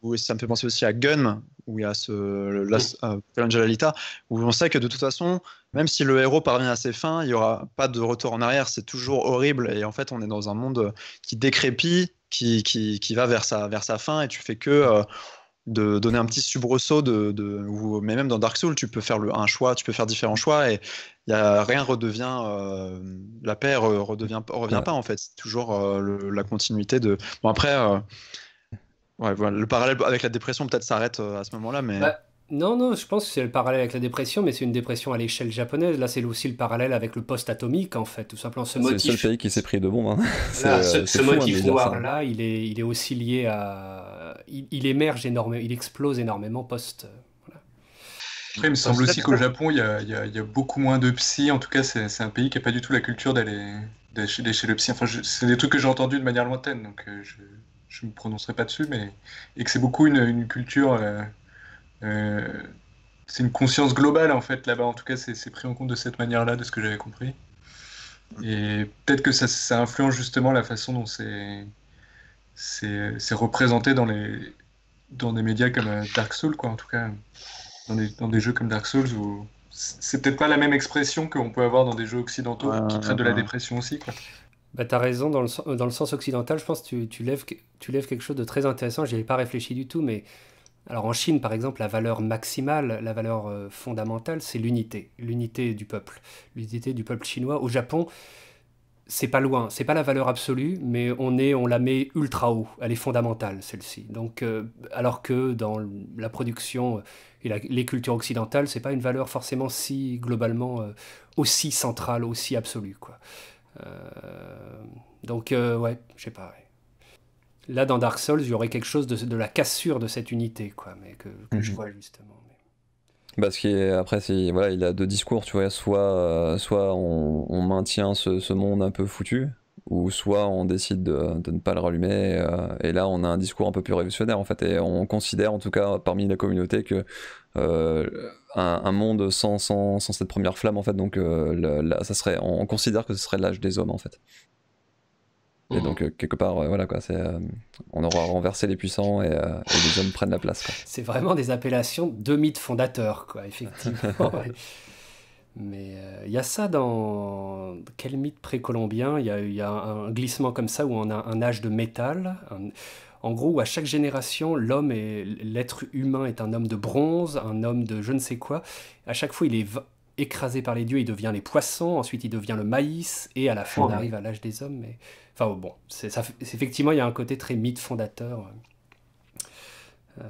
voyez. ça me fait penser aussi à Gun, où il y a ce euh, Angelalita, où on sait que de toute façon, même si le héros parvient à ses fins, il n'y aura pas de retour en arrière, c'est toujours horrible. Et en fait, on est dans un monde qui décrépit, qui, qui, qui va vers sa, vers sa fin, et tu fais que. Euh, de donner un petit subresaut de, de ou, mais même dans Dark Souls tu peux faire le un choix tu peux faire différents choix et y a, rien redevient euh, la paix euh, redevient revient pas en fait c'est toujours euh, la continuité de bon après ouais, voilà, le parallèle avec la dépression peut-être s'arrête à ce moment-là mais bah, non non je pense que c'est le parallèle avec la dépression mais c'est une dépression à l'échelle japonaise là c'est aussi le parallèle avec le post atomique en fait tout simplement ce motif c'est le seul pays qui s'est pris de bombe hein. ce, ce hein, motif noir là il est il est aussi lié à il, émerge énormément, il explose énormément post. Euh, il me semble aussi qu'au Japon, il y, a, beaucoup moins de psy. En tout cas, c'est un pays qui n'a pas du tout la culture d'aller chez, chez, le psy. Enfin, c'est des trucs que j'ai entendus de manière lointaine, donc euh, je ne me prononcerai pas dessus, mais et que c'est beaucoup une, culture. Euh, c'est une conscience globale en fait là-bas. En tout cas, c'est pris en compte de cette manière-là, de ce que j'avais compris. Et peut-être que ça, ça, influence justement la façon dont c'est c'est représenté dans les dans des médias comme euh, Dark Souls, quoi, en tout cas, dans des, dans des jeux comme Dark Souls, où c'est peut-être pas la même expression qu'on peut avoir dans des jeux occidentaux qui traitent de la dépression aussi, quoi. Bah, t'as raison, dans le, dans le sens occidental, je pense que tu, tu, lèves, tu lèves quelque chose de très intéressant, j'y avais pas réfléchi du tout, mais alors en Chine, par exemple, la valeur maximale, la valeur euh, fondamentale, c'est l'unité, l'unité du peuple, l'unité du peuple chinois. Au Japon, c'est pas loin, c'est pas la valeur absolue, mais on est, on la met ultra haut. Elle est fondamentale celle-ci. Donc, euh, alors que dans la production et les cultures occidentales, c'est pas une valeur forcément si globalement euh, aussi centrale, aussi absolue, quoi. Euh, donc, ouais, je sais pas. Là, dans Dark Souls, il y aurait quelque chose de, la cassure de cette unité, quoi, mais que, mhm. je vois justement. Parce qu'après, voilà, il a deux discours, tu vois, soit, euh, soit on, maintient ce, monde un peu foutu, ou soit on décide de, ne pas le rallumer, euh, et, là on a un discours un peu plus révolutionnaire en fait, et on considère en tout cas parmi la communauté que euh, un, monde sans, cette première flamme en fait, donc ça on considère que ce serait l'âge des hommes en fait. Et mm. donc, euh, quelque part, euh, voilà, quoi, c'est, euh, on aura renversé les puissants et, les hommes prennent la place. C'est vraiment des appellations de mythes fondateurs, quoi, effectivement. Mais il y a ça dans quel mythe précolombien Il y, a, un glissement comme ça où on a un âge de métal. En gros, où à chaque génération, l'homme et l'être humain est un homme de bronze, un homme de je ne sais quoi. À chaque fois, il est écrasé par les dieux, il devient les poissons, ensuite il devient le maïs, et à la fin, on arrive à l'âge des hommes. Mais Enfin bon, effectivement, il y a un côté très mythe fondateur. Euh, euh,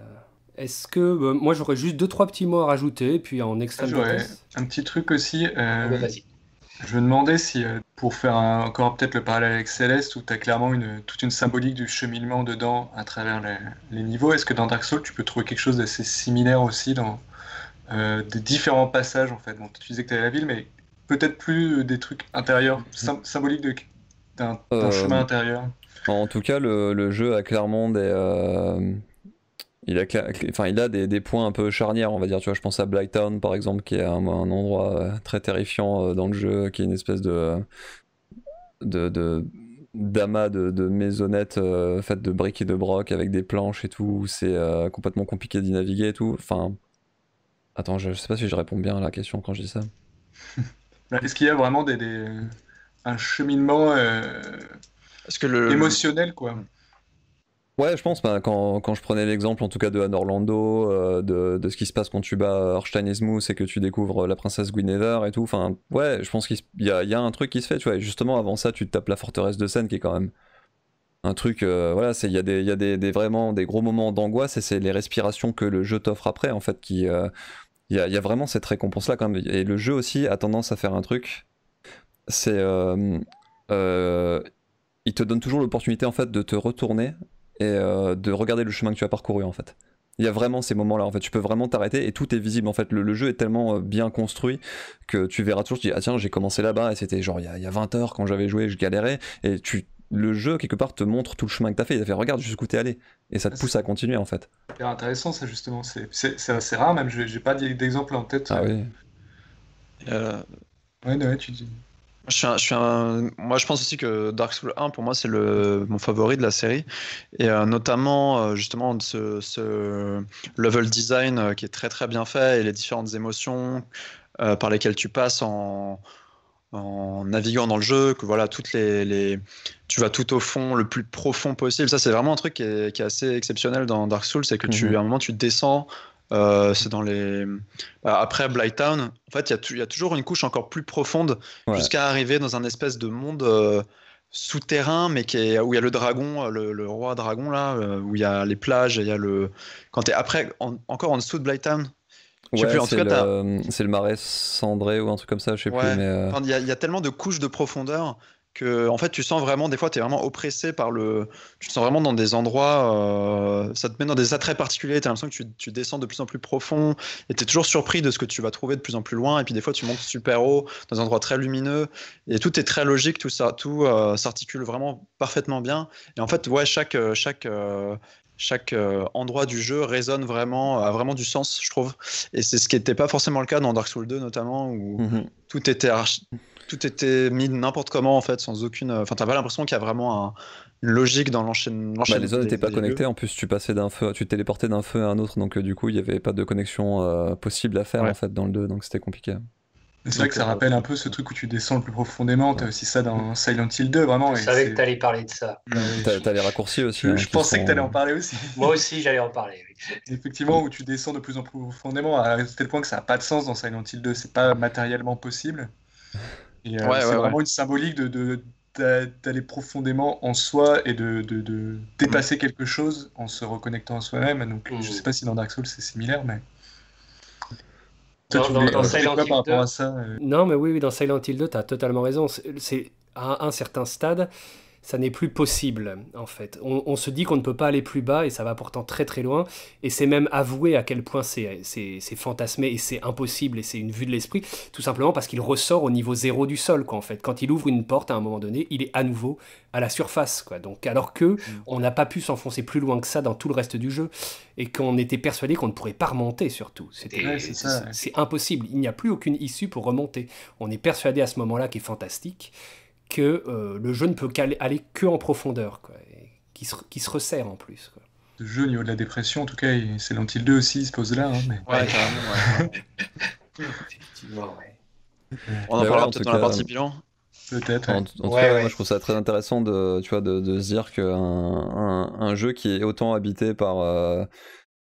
est-ce que. Euh, moi, j'aurais juste deux, trois petits mots à rajouter, puis en extrême Un petit truc aussi. Ah bah, je me demandais si, pour faire encore peut-être le parallèle avec Céleste, où tu as clairement une, toute une symbolique du cheminement dedans à travers les, niveaux, est-ce que dans Dark Souls, tu peux trouver quelque chose d'assez similaire aussi dans des différents passages, en fait tu disais que tu la ville, mais peut-être plus des trucs intérieurs, mm-hmm. symboliques de un, euh, chemin intérieur. En tout cas, le, jeu a clairement des. Euh, il a, enfin, il a des, points un peu charnières, on va dire. Tu vois, je pense à Blacktown par exemple, qui est un, endroit euh, très terrifiant dans le jeu, qui est une espèce de, de, d'amas de, maisonnettes faites de briques et de broc avec des planches et tout. C'est complètement compliqué d'y naviguer et tout. Enfin, attends, je, sais pas si je réponds bien à la question quand je dis ça. Est-ce qu'il y a vraiment des, des, un cheminement euh, émotionnel, quoi. Ouais, je pense, bah, quand, je prenais l'exemple en tout cas de Anne Orlando, euh, de, de, ce qui se passe quand tu bats et Smooth et que tu découvres la princesse Guinevere et tout, enfin, ouais, je pense qu'il y a, y un truc qui se fait, tu vois, et justement avant ça, tu te tapes la forteresse de Seine qui est quand même un truc, euh, voilà, il y a, des, y a des, vraiment des gros moments d'angoisse et c'est les respirations que le jeu t'offre après, en fait, qui. Il y, a, y a vraiment cette récompense-là quand même, et le jeu aussi a tendance à faire un truc c'est euh, euh, il te donne toujours l'opportunité en fait de te retourner et euh, de regarder le chemin que tu as parcouru en fait. Il y a vraiment ces moments-là en fait, tu peux vraiment t'arrêter et tout est visible en fait. Le, jeu est tellement bien construit que tu verras toujours, tu dis ah tiens j'ai commencé là-bas et c'était genre il y, a, 20 heures quand j'avais joué je galérais et tu le jeu quelque part te montre tout le chemin que tu as fait, il te fait regarde jusqu'où es allé et ça te ah, pousse à continuer en fait. C'est intéressant ça justement, c'est assez rare même, j'ai pas d'exemple en tête. Ah oui. Ouais, ouais, tu dis. Je moi, je pense aussi que Dark Souls 1, pour moi, c'est mon favori de la série. Et euh, notamment, euh, justement, ce, level design euh, qui est très, très bien fait et les différentes émotions par lesquelles tu passes en, naviguant dans le jeu. Que voilà, toutes les, les, tu vas tout au fond, le plus profond possible. Ça, c'est vraiment un truc qui est, assez exceptionnel dans Dark Souls. C'est que tu, mhm. à un moment, tu descends euh, c'est dans les. Bah, après Blighttown, en fait, il y, a toujours une couche encore plus profonde jusqu'à arriver dans un espèce de monde euh, souterrain, mais qui est, où il y a le dragon, euh, le, roi dragon, là, où il y a les plages, il y a le. Quand es après, encore en dessous de Blighttown, Ouais, c'est le... marais cendré ou un truc comme ça, je sais plus. il y, a tellement de couches de profondeur que en fait tu sens vraiment des fois tu es vraiment oppressé par le tu te sens vraiment dans des endroits euh, ça te met dans des attraits particuliers tu as l'impression que tu, descends de plus en plus profond et tu es toujours surpris de ce que tu vas trouver de plus en plus loin et puis des fois tu montes super haut dans des endroits très lumineux et tout est très logique tout ça tout euh, s'articule vraiment parfaitement bien et en fait ouais chaque euh, chaque chaque endroit du jeu résonne vraiment, a vraiment du sens, je trouve. Et c'est ce qui n'était pas forcément le cas dans Dark Souls 2, notamment, où mm-hmm. tout était archi tout était mis n'importe comment en fait, sans aucune. Enfin, t'as pas l'impression qu'il y a vraiment un... une logique dans bah, l'enchaînement. Bah, les zones n'étaient pas connectées. En plus, tu passais d'un feu, tu téléportais d'un feu à un autre, donc euh, du coup, il n'y avait pas de connexion euh, possible à faire en fait dans le 2, donc c'était compliqué. C'est vrai que ça euh, rappelle un peu ce truc où tu descends le plus profondément. T'as aussi ça dans Silent Hill 2, vraiment. Je savais que t'allais parler de ça. T'as les raccourcis aussi. Je, hein, pensais que que t'allais en parler aussi. Moi aussi, j'allais en parler. Oui. Effectivement, où tu descends de plus en plus profondément, à tel point que ça n'a pas de sens dans Silent Hill 2. C'est pas matériellement possible. Euh, c'est vraiment une symbolique de, d'aller profondément en soi et de, de, dépasser mm. quelque chose en se reconnectant à soi-même. Donc, je mm. sais pas si dans Dark Souls c'est similaire, mais. Euh? non, mais oui, oui dans Silent Hill 2, tu as totalement raison. C'est à un certain stade, ça n'est plus possible en fait. On, se dit qu'on ne peut pas aller plus bas et ça va pourtant très très loin et c'est même avoué à quel point c'est fantasmé et c'est impossible et c'est une vue de l'esprit, tout simplement parce qu'il ressort au niveau zéro du sol quoi en fait. Quand il ouvre une porte à un moment donné, il est à nouveau à la surface quoi. Donc alors que mm. on n'a pas pu s'enfoncer plus loin que ça dans tout le reste du jeu et qu'on était persuadé qu'on ne pourrait pas remonter surtout. C'était c'est impossible, il n'y a plus aucune issue pour remonter. On est persuadé à ce moment-là qu'il est fantastique que euh, le jeu ne peut aller que en profondeur, quoi, qui, se, resserre en plus. Le jeu, au niveau de la dépression, en tout cas, c'est l'antil 2 aussi, il se pose là. Hein, mais... Ouais, carrément, On en bah parlera peut-être dans la partie bilan. Peut-être. En, tout cas, moi, je trouve ça très intéressant de, tu vois, de, se dire qu'un un, jeu qui est autant habité par, euh,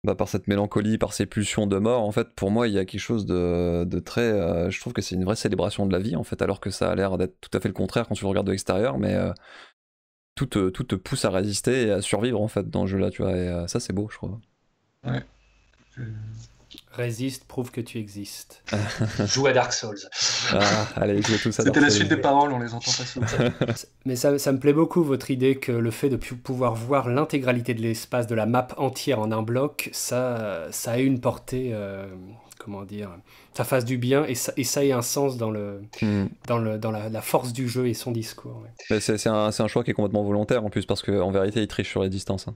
bah, par cette mélancolie, par ces pulsions de mort, en fait, pour moi, il y a quelque chose de, très. Euh, je trouve que c'est une vraie célébration de la vie, en fait, alors que ça a l'air d'être tout à fait le contraire quand tu le regardes de l'extérieur, mais euh, tout, te, pousse à résister et à survivre, en fait, dans ce jeu-là, tu vois, et euh, ça, c'est beau, je trouve. Ouais. Résiste, prouve que tu existes. Joue à Dark Souls. Ah, C'était la suite des paroles, on les entend pas souvent. Mais ça, ça, me plaît beaucoup votre idée que le fait de pouvoir voir l'intégralité de l'espace, de la map entière en un bloc, ça, ça a une portée. Euh, comment dire, ça fasse du bien et ça, et ça ait un sens dans, le, hmm. dans, le, dans la, force du jeu et son discours. C'est un, un, choix qui est complètement volontaire en plus, parce qu'en vérité, il triche sur les distances. Hein.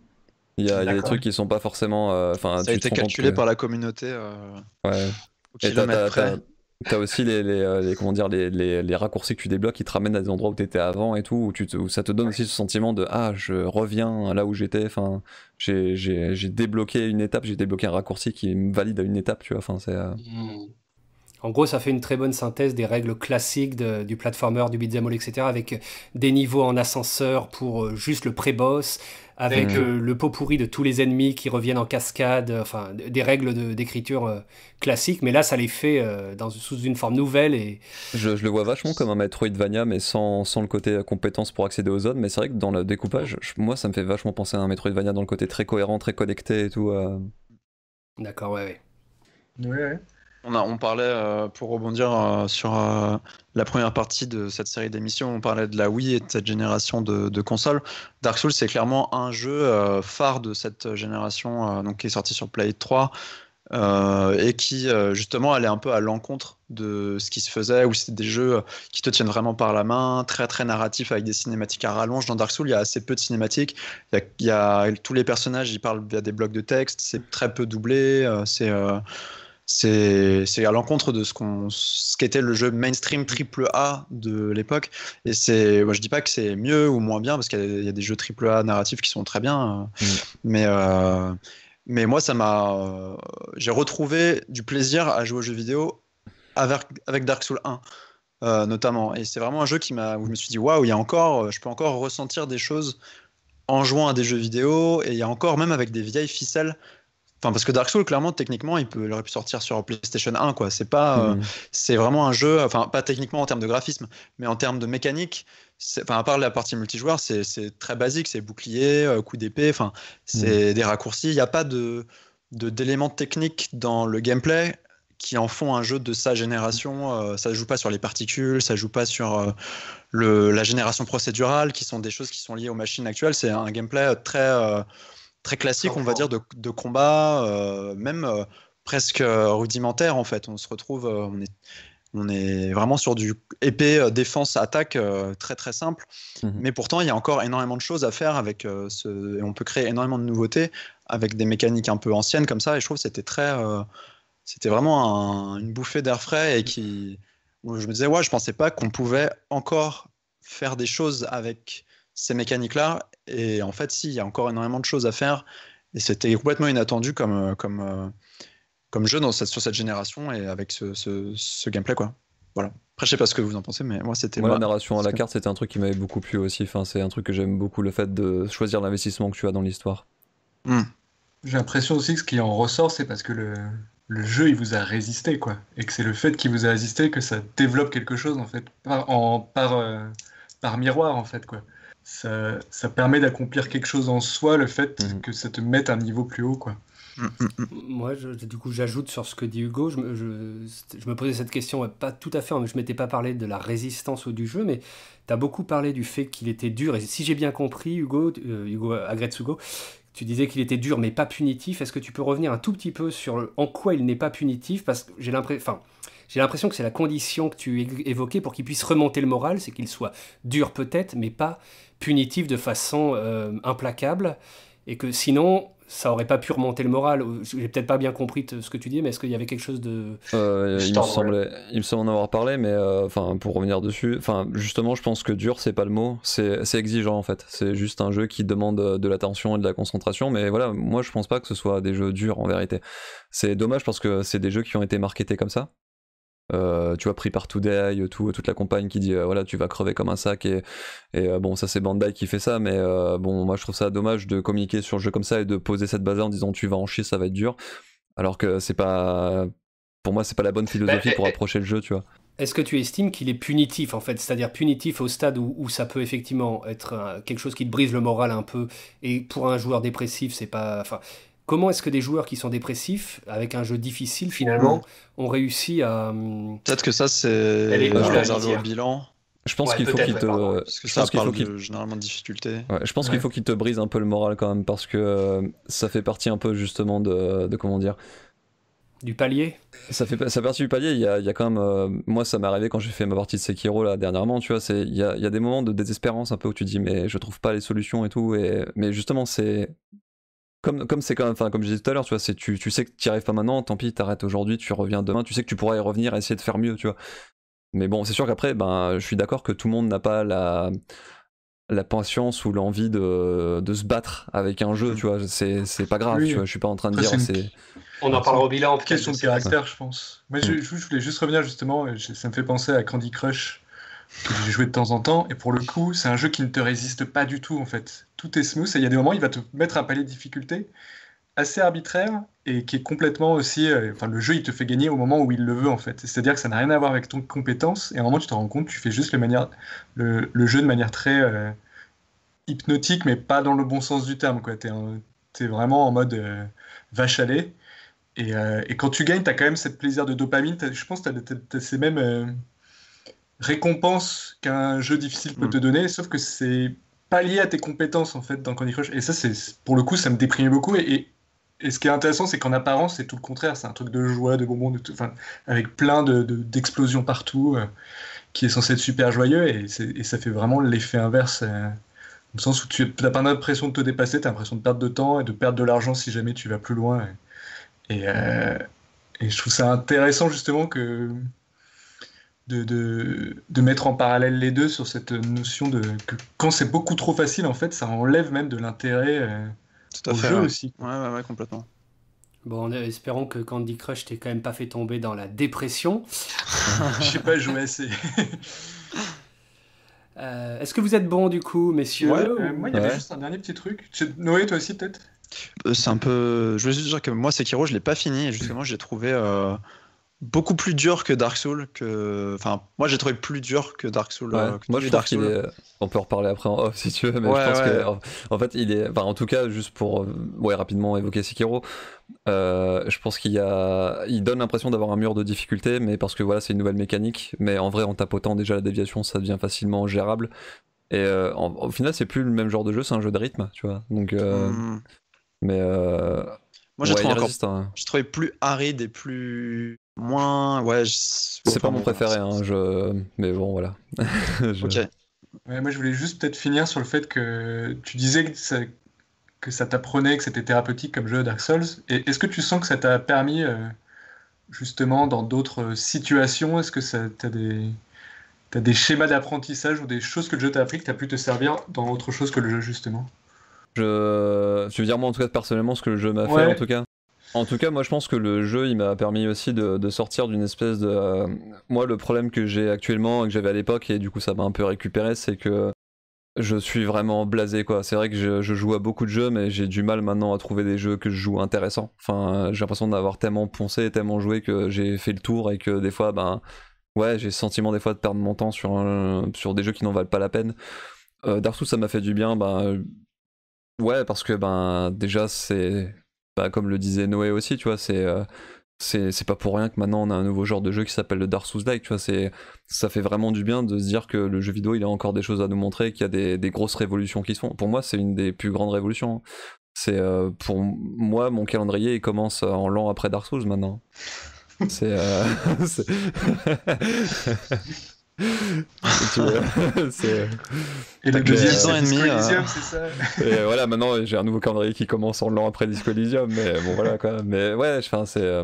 Il y a, des trucs qui sont pas forcément. Euh, enfin, ça été calculé par la communauté. Euh, ouais. Au kilomètre près. T'as aussi les, euh, les, comment dire, les, les, les, raccourcis que tu débloques qui te ramènent à des endroits où t'étais avant et tout, où, tu ça te donne aussi ce sentiment de ah, je reviens là où j'étais, enfin, j'ai débloqué une étape, j'ai débloqué un raccourci qui me valide à une étape, tu vois, enfin, c'est. Euh. Hmm. En gros, ça fait une très bonne synthèse des règles classiques du platformer, du beat'em all, etc. avec des niveaux en ascenseur pour juste le pré-boss, avec mm. le pot pourri de tous les ennemis qui reviennent en cascade, euh, enfin des règles d'écriture euh, classiques, mais là ça les fait euh, dans, sous une forme nouvelle. Et... Je, le vois vachement comme un Metroidvania, mais sans, sans le côté compétence pour accéder aux zones, mais c'est vrai que dans le découpage, moi ça me fait vachement penser à un Metroidvania dans le côté très cohérent, très connecté et tout. D'accord, ouais, ouais. Ouais, ouais. On, parlait, euh, pour rebondir euh, sur euh, la première partie de cette série d'émissions, on parlait de la Wii et de cette génération de, consoles. Dark Souls, c'est clairement un jeu phare de cette génération, donc, qui est sorti sur Play 3, et qui justement allait un peu à l'encontre de ce qui se faisait, où c'était des jeux qui te tiennent vraiment par la main, très très narratifs avec des cinématiques à rallonge. Dans Dark Souls, il y a assez peu de cinématiques. Il y a, tous les personnages, ils parlent via des blocs de texte, c'est très peu doublé, c'est c'est à l'encontre de ce ce qu'était le jeu mainstream triple A de l'époque et c'est moi je dis pas que c'est mieux ou moins bien parce qu'il y, a des jeux triple A narratifs qui sont très bien euh, mm. mais euh, mais moi ça m'a euh, j'ai retrouvé du plaisir à jouer aux jeux vidéo avec, Dark Souls 1 notamment et c'est vraiment un jeu qui m'a où je me suis dit waouh il y a encore je peux encore ressentir des choses en jouant à des jeux vidéo et il y a encore même avec des vieilles ficelles parce que Dark Souls, clairement, techniquement, il, peut, aurait pu sortir sur PlayStation 1, quoi. C'est pas, euh, mm. c'est vraiment un jeu, enfin, pas techniquement en termes de graphisme, mais en termes de mécanique. Enfin, à part la partie multijoueur, c'est très basique, c'est bouclier, euh, coup d'épée, enfin, c'est mm. des raccourcis. Il n'y a pas de d'éléments techniques dans le gameplay qui en font un jeu de sa génération. Euh, ça ne joue pas sur les particules, ça ne joue pas sur la génération procédurale, qui sont des choses qui sont liées aux machines actuelles. C'est un gameplay très, très classique, on va dire, de, combat, euh, même euh, presque euh, rudimentaire en fait. On se retrouve, on, est, vraiment sur du épée, défense, attaque, très très simple. Mmh Mais pourtant, il y a encore énormément de choses à faire avec ce. Et on peut créer énormément de nouveautés avec des mécaniques un peu anciennes comme ça. Et je trouve que c'était très. c'était vraiment une bouffée d'air frais et qui. Je me disais, ouais, je pensais pas qu'on pouvait encore faire des choses avec ces mécaniques-là. Et en fait, si, il y a encore énormément de choses à faire. Et c'était complètement inattendu comme, euh, comme, euh, comme jeu dans cette, sur cette génération et avec ce, ce, gameplay, quoi. Voilà. Après, je sais pas ce que vous en pensez, mais moi, c'était. Moi, la narration à la carte, c'était un truc qui m'avait beaucoup plu aussi. Enfin, c'est un truc que j'aime beaucoup, le fait de choisir l'investissement que tu as dans l'histoire. Hmm. J'ai l'impression aussi que ce qui en ressort, c'est parce que le, le jeu, il vous a résisté, quoi. Et que c'est le fait qu'il vous a résisté que ça développe quelque chose, en fait, par, en, par, euh, par miroir, en fait, quoi ça, permet d'accomplir quelque chose en soi, le fait mhm. que ça te mette un niveau plus haut, quoi. Mm, mm, mm. Moi, du coup, j'ajoute sur ce que dit Hugo. Je, je, me posais cette question, pas tout à fait, hein, je m'étais pas parlé de la résistance au du jeu, mais tu as beaucoup parlé du fait qu'il était dur. Et si j'ai bien compris, Hugo, hugo euh, Hugo tu disais qu'il était dur mais pas punitif. Est-ce que tu peux revenir un tout petit peu sur en quoi il n'est pas punitif Parce que j'ai l'impression. J'ai l'impression que c'est la condition que tu évoquais pour qu'il puisse remonter le moral, c'est qu'il soit dur peut-être, mais pas punitif de façon euh, implacable, et que sinon, ça aurait pas pu remonter le moral. J'ai peut-être pas bien compris ce que tu dis, mais est-ce qu'il y avait quelque chose de. Euh, il, me semblait, semble en avoir parlé, mais euh, enfin pour revenir dessus, enfin justement, je pense que dur, c'est pas le mot, c'est exigeant en fait. C'est juste un jeu qui demande de l'attention et de la concentration, mais voilà, moi je pense pas que ce soit des jeux durs en vérité. C'est dommage parce que c'est des jeux qui ont été marketés comme ça, euh, tu vois, pris par Today, euh, tout, toute la compagne qui dit euh, voilà, tu vas crever comme un sac. Et, et bon, ça c'est Bandai qui fait ça, mais bon, moi je trouve ça dommage de communiquer sur le jeu comme ça et de poser cette base en disant tu vas en chier, ça va être dur. Alors que c'est pas. Pour moi, c'est pas la bonne philosophie bah, pour eh, approcher le jeu, tu vois. Est-ce que tu estimes qu'il est punitif en fait, c'est-à-dire punitif au stade où, ça peut effectivement être quelque chose qui te brise le moral un peu et pour un joueur dépressif, c'est pas, enfin, comment est-ce que des joueurs qui sont dépressifs, avec un jeu difficile finalement, ont réussi à. Hum, peut-être que ça, c'est. bilan. Je pense qu'il faut qu'il te. pense qu'il faut Généralement difficulté. je pense qu'il faut qu'il te brise un peu le moral quand même parce que euh, ça fait partie un peu justement de, comment dire. Du palier. Ça fait ça partie du palier. Il y a, quand même. Euh, moi, ça m'est arrivé quand j'ai fait ma partie de Sekiro là dernièrement. Tu vois, il y a, des moments de désespérance un peu où tu dis mais je trouve pas les solutions et tout. Et mais justement c'est comme c'est quand même, enfin comme je disais tout à l'heure, tu vois, c'est tu, tu sais que tu arrives pas maintenant, tant pis, t'arrêtes aujourd'hui, tu reviens demain, tu sais que tu pourras y revenir, essayer de faire mieux, tu vois. Mais bon, c'est sûr qu'après, ben, je suis d'accord que tout le monde n'a pas la la patience ou l'envie de, se battre avec un jeu, mm. tu vois, c'est pas grave, tu vois, je suis pas en train de dire. On en parlera au bilan en question de caractère, je pense. Mais je, mm. voulais juste revenir justement, ça me fait penser à Candy Crush, que j'ai joué de temps en temps, et pour le coup, c'est un jeu qui ne te résiste pas du tout en fait tout est smooth. Et il y a des moments, il va te mettre un palier de difficulté assez arbitraire et qui est complètement aussi. Euh, enfin, le jeu, il te fait gagner au moment où il le veut, en fait. C'est-à-dire que ça n'a rien à voir avec ton compétence. Et à un moment, tu te rends compte, tu fais juste le, manière, le, jeu de manière très euh, hypnotique, mais pas dans le bon sens du terme. Tu es, es, vraiment en mode euh, vache à Et, quand tu gagnes, tu as quand même cette plaisir de dopamine. Je pense que tu as, ces mêmes récompenses qu'un jeu difficile peut hmm. te donner, sauf que c'est lié à tes compétences en fait dans Candy Crush. Et ça, c'est pour le coup, ça me déprimait beaucoup. Et, et, ce qui est intéressant, c'est qu'en apparence, c'est tout le contraire. C'est un truc de joie, de bonbons, de avec plein d'explosions de, partout, euh, qui est censé être super joyeux. Et, ça fait vraiment l'effet inverse. Euh, dans le sens où tu n'as pas l'impression de te dépasser, tu as l'impression de perdre de temps et de perdre de l'argent si jamais tu vas plus loin. Et, euh, je trouve ça intéressant justement que, de, de, mettre en parallèle les deux sur cette notion de que quand c'est beaucoup trop facile, en fait, ça enlève même de l'intérêt euh, Tout à au fait, jeu aussi. Ouais, complètement. Bon, espérons que Candy Crush t'es quand même pas fait tomber dans la dépression. Je sais pas je assez. Euh, est-ce que vous êtes bon du coup, messieurs euh, Moi, il y avait juste un dernier petit truc. Noé, toi aussi, peut-être C'est un peu. Je voulais juste dire que moi, Sekiro, je l'ai pas fini. Et justement, j'ai trouvé beaucoup plus dur que Dark Souls. Que... Enfin, moi j'ai trouvé plus dur que Dark Souls. Euh, moi je Dark Souls. Est... On peut en reparler après en off si tu veux, mais je pense que en fait il est. Enfin, en tout cas, juste pour euh, ouais, rapidement évoquer Sekiro, euh, je pense qu'il a... il donne l'impression d'avoir un mur de difficulté, mais parce que voilà, c'est une nouvelle mécanique. Mais en vrai, en tapotant déjà la déviation, ça devient facilement gérable. Et au final, c'est plus le même genre de jeu, c'est un jeu de rythme, tu vois. Donc, hmm. mais moi, j'ai trouvé hein. plus aride et plus moins. Ouais, C'est pas mon préféré, hein, je... mais bon, voilà. moi, je voulais juste peut-être finir sur le fait que tu disais que ça, t'apprenait, que c'était thérapeutique comme jeu Dark Souls. Et est-ce que tu sens que ça t'a permis, euh, justement, dans d'autres euh, situations, est-ce que ça t'as des. des schémas d'apprentissage ou des choses que le jeu t'a appris que t'as pu te servir dans autre chose que le jeu justement je... Tu veux dire moi en tout cas personnellement ce que le jeu m'a fait en tout cas en tout cas, moi je pense que le jeu il m'a permis aussi de, sortir d'une espèce de. Euh, moi, le problème que j'ai actuellement et que j'avais à l'époque, et du coup ça m'a un peu récupéré, c'est que je suis vraiment blasé quoi. C'est vrai que je, joue à beaucoup de jeux, mais j'ai du mal maintenant à trouver des jeux que je joue intéressants. Enfin, j'ai l'impression d'avoir tellement poncé, tellement joué que j'ai fait le tour et que des fois, ben ouais, j'ai le sentiment des fois de perdre mon temps sur, sur des jeux qui n'en valent pas la peine. Euh, ça m'a fait du bien, ben ouais, parce que ben déjà c'est bah, comme le disait Noé aussi, tu vois, euh, c'est pas pour rien que maintenant on a un nouveau genre de jeu qui s'appelle le Dark Souls Like, tu vois, ça fait vraiment du bien de se dire que le jeu vidéo il a encore des choses à nous montrer, qu'il y a des, grosses révolutions qui se font. Pour moi, c'est une des plus grandes révolutions. C'est euh, pour moi mon calendrier il commence euh, en l'an après Dark Souls maintenant. C'est c'est... Et le deuxième, c'est c'est ça et voilà, maintenant j'ai un nouveau calendrier qui commence en l'an après Disco Elysium, mais bon voilà quoi. Mais ouais, enfin c'est. Euh,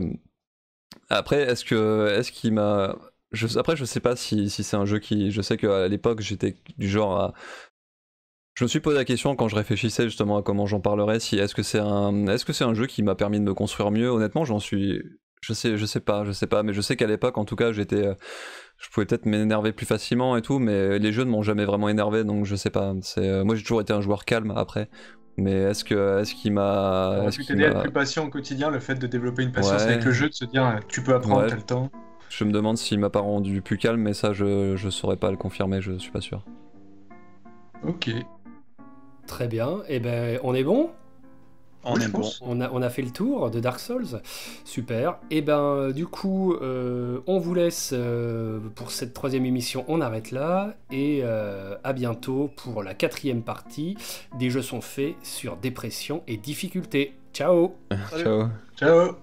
après, est-ce que, est-ce qu'il m'a, je... après je sais pas si, si c'est un jeu qui, je sais qu'à l'époque j'étais du genre à je me suis posé la question quand je réfléchissais justement à comment j'en parlerais, si est-ce que c'est un, est-ce que c'est un jeu qui m'a permis de me construire mieux Honnêtement, j'en suis, je sais, je sais pas, je sais pas, mais je sais qu'à l'époque, en tout cas, j'étais, euh, je pouvais peut-être m'énerver plus facilement et tout, mais les jeux ne m'ont jamais vraiment énervé, donc je sais pas. C'est, euh, moi, j'ai toujours été un joueur calme après. Mais est-ce que, est-ce qu'il m'a, est-ce qu'il t'aider à être plus patient au quotidien, le fait de développer une patience avec le jeu, de se dire euh, tu peux apprendre, t'as le temps. Je me demande s'il m'a pas rendu plus calme, mais ça, je, je saurais pas le confirmer, je suis pas sûr. Ok. Très bien. Et eh ben, on est bon on, est bon. on, a, on a fait le tour de Dark Souls. Super. Et eh ben euh, du coup, euh, on vous laisse euh, pour cette troisième émission. On arrête là et à bientôt pour la quatrième partie. Des jeux sont faits sur dépression et difficulté. Ciao. Ciao. Ciao.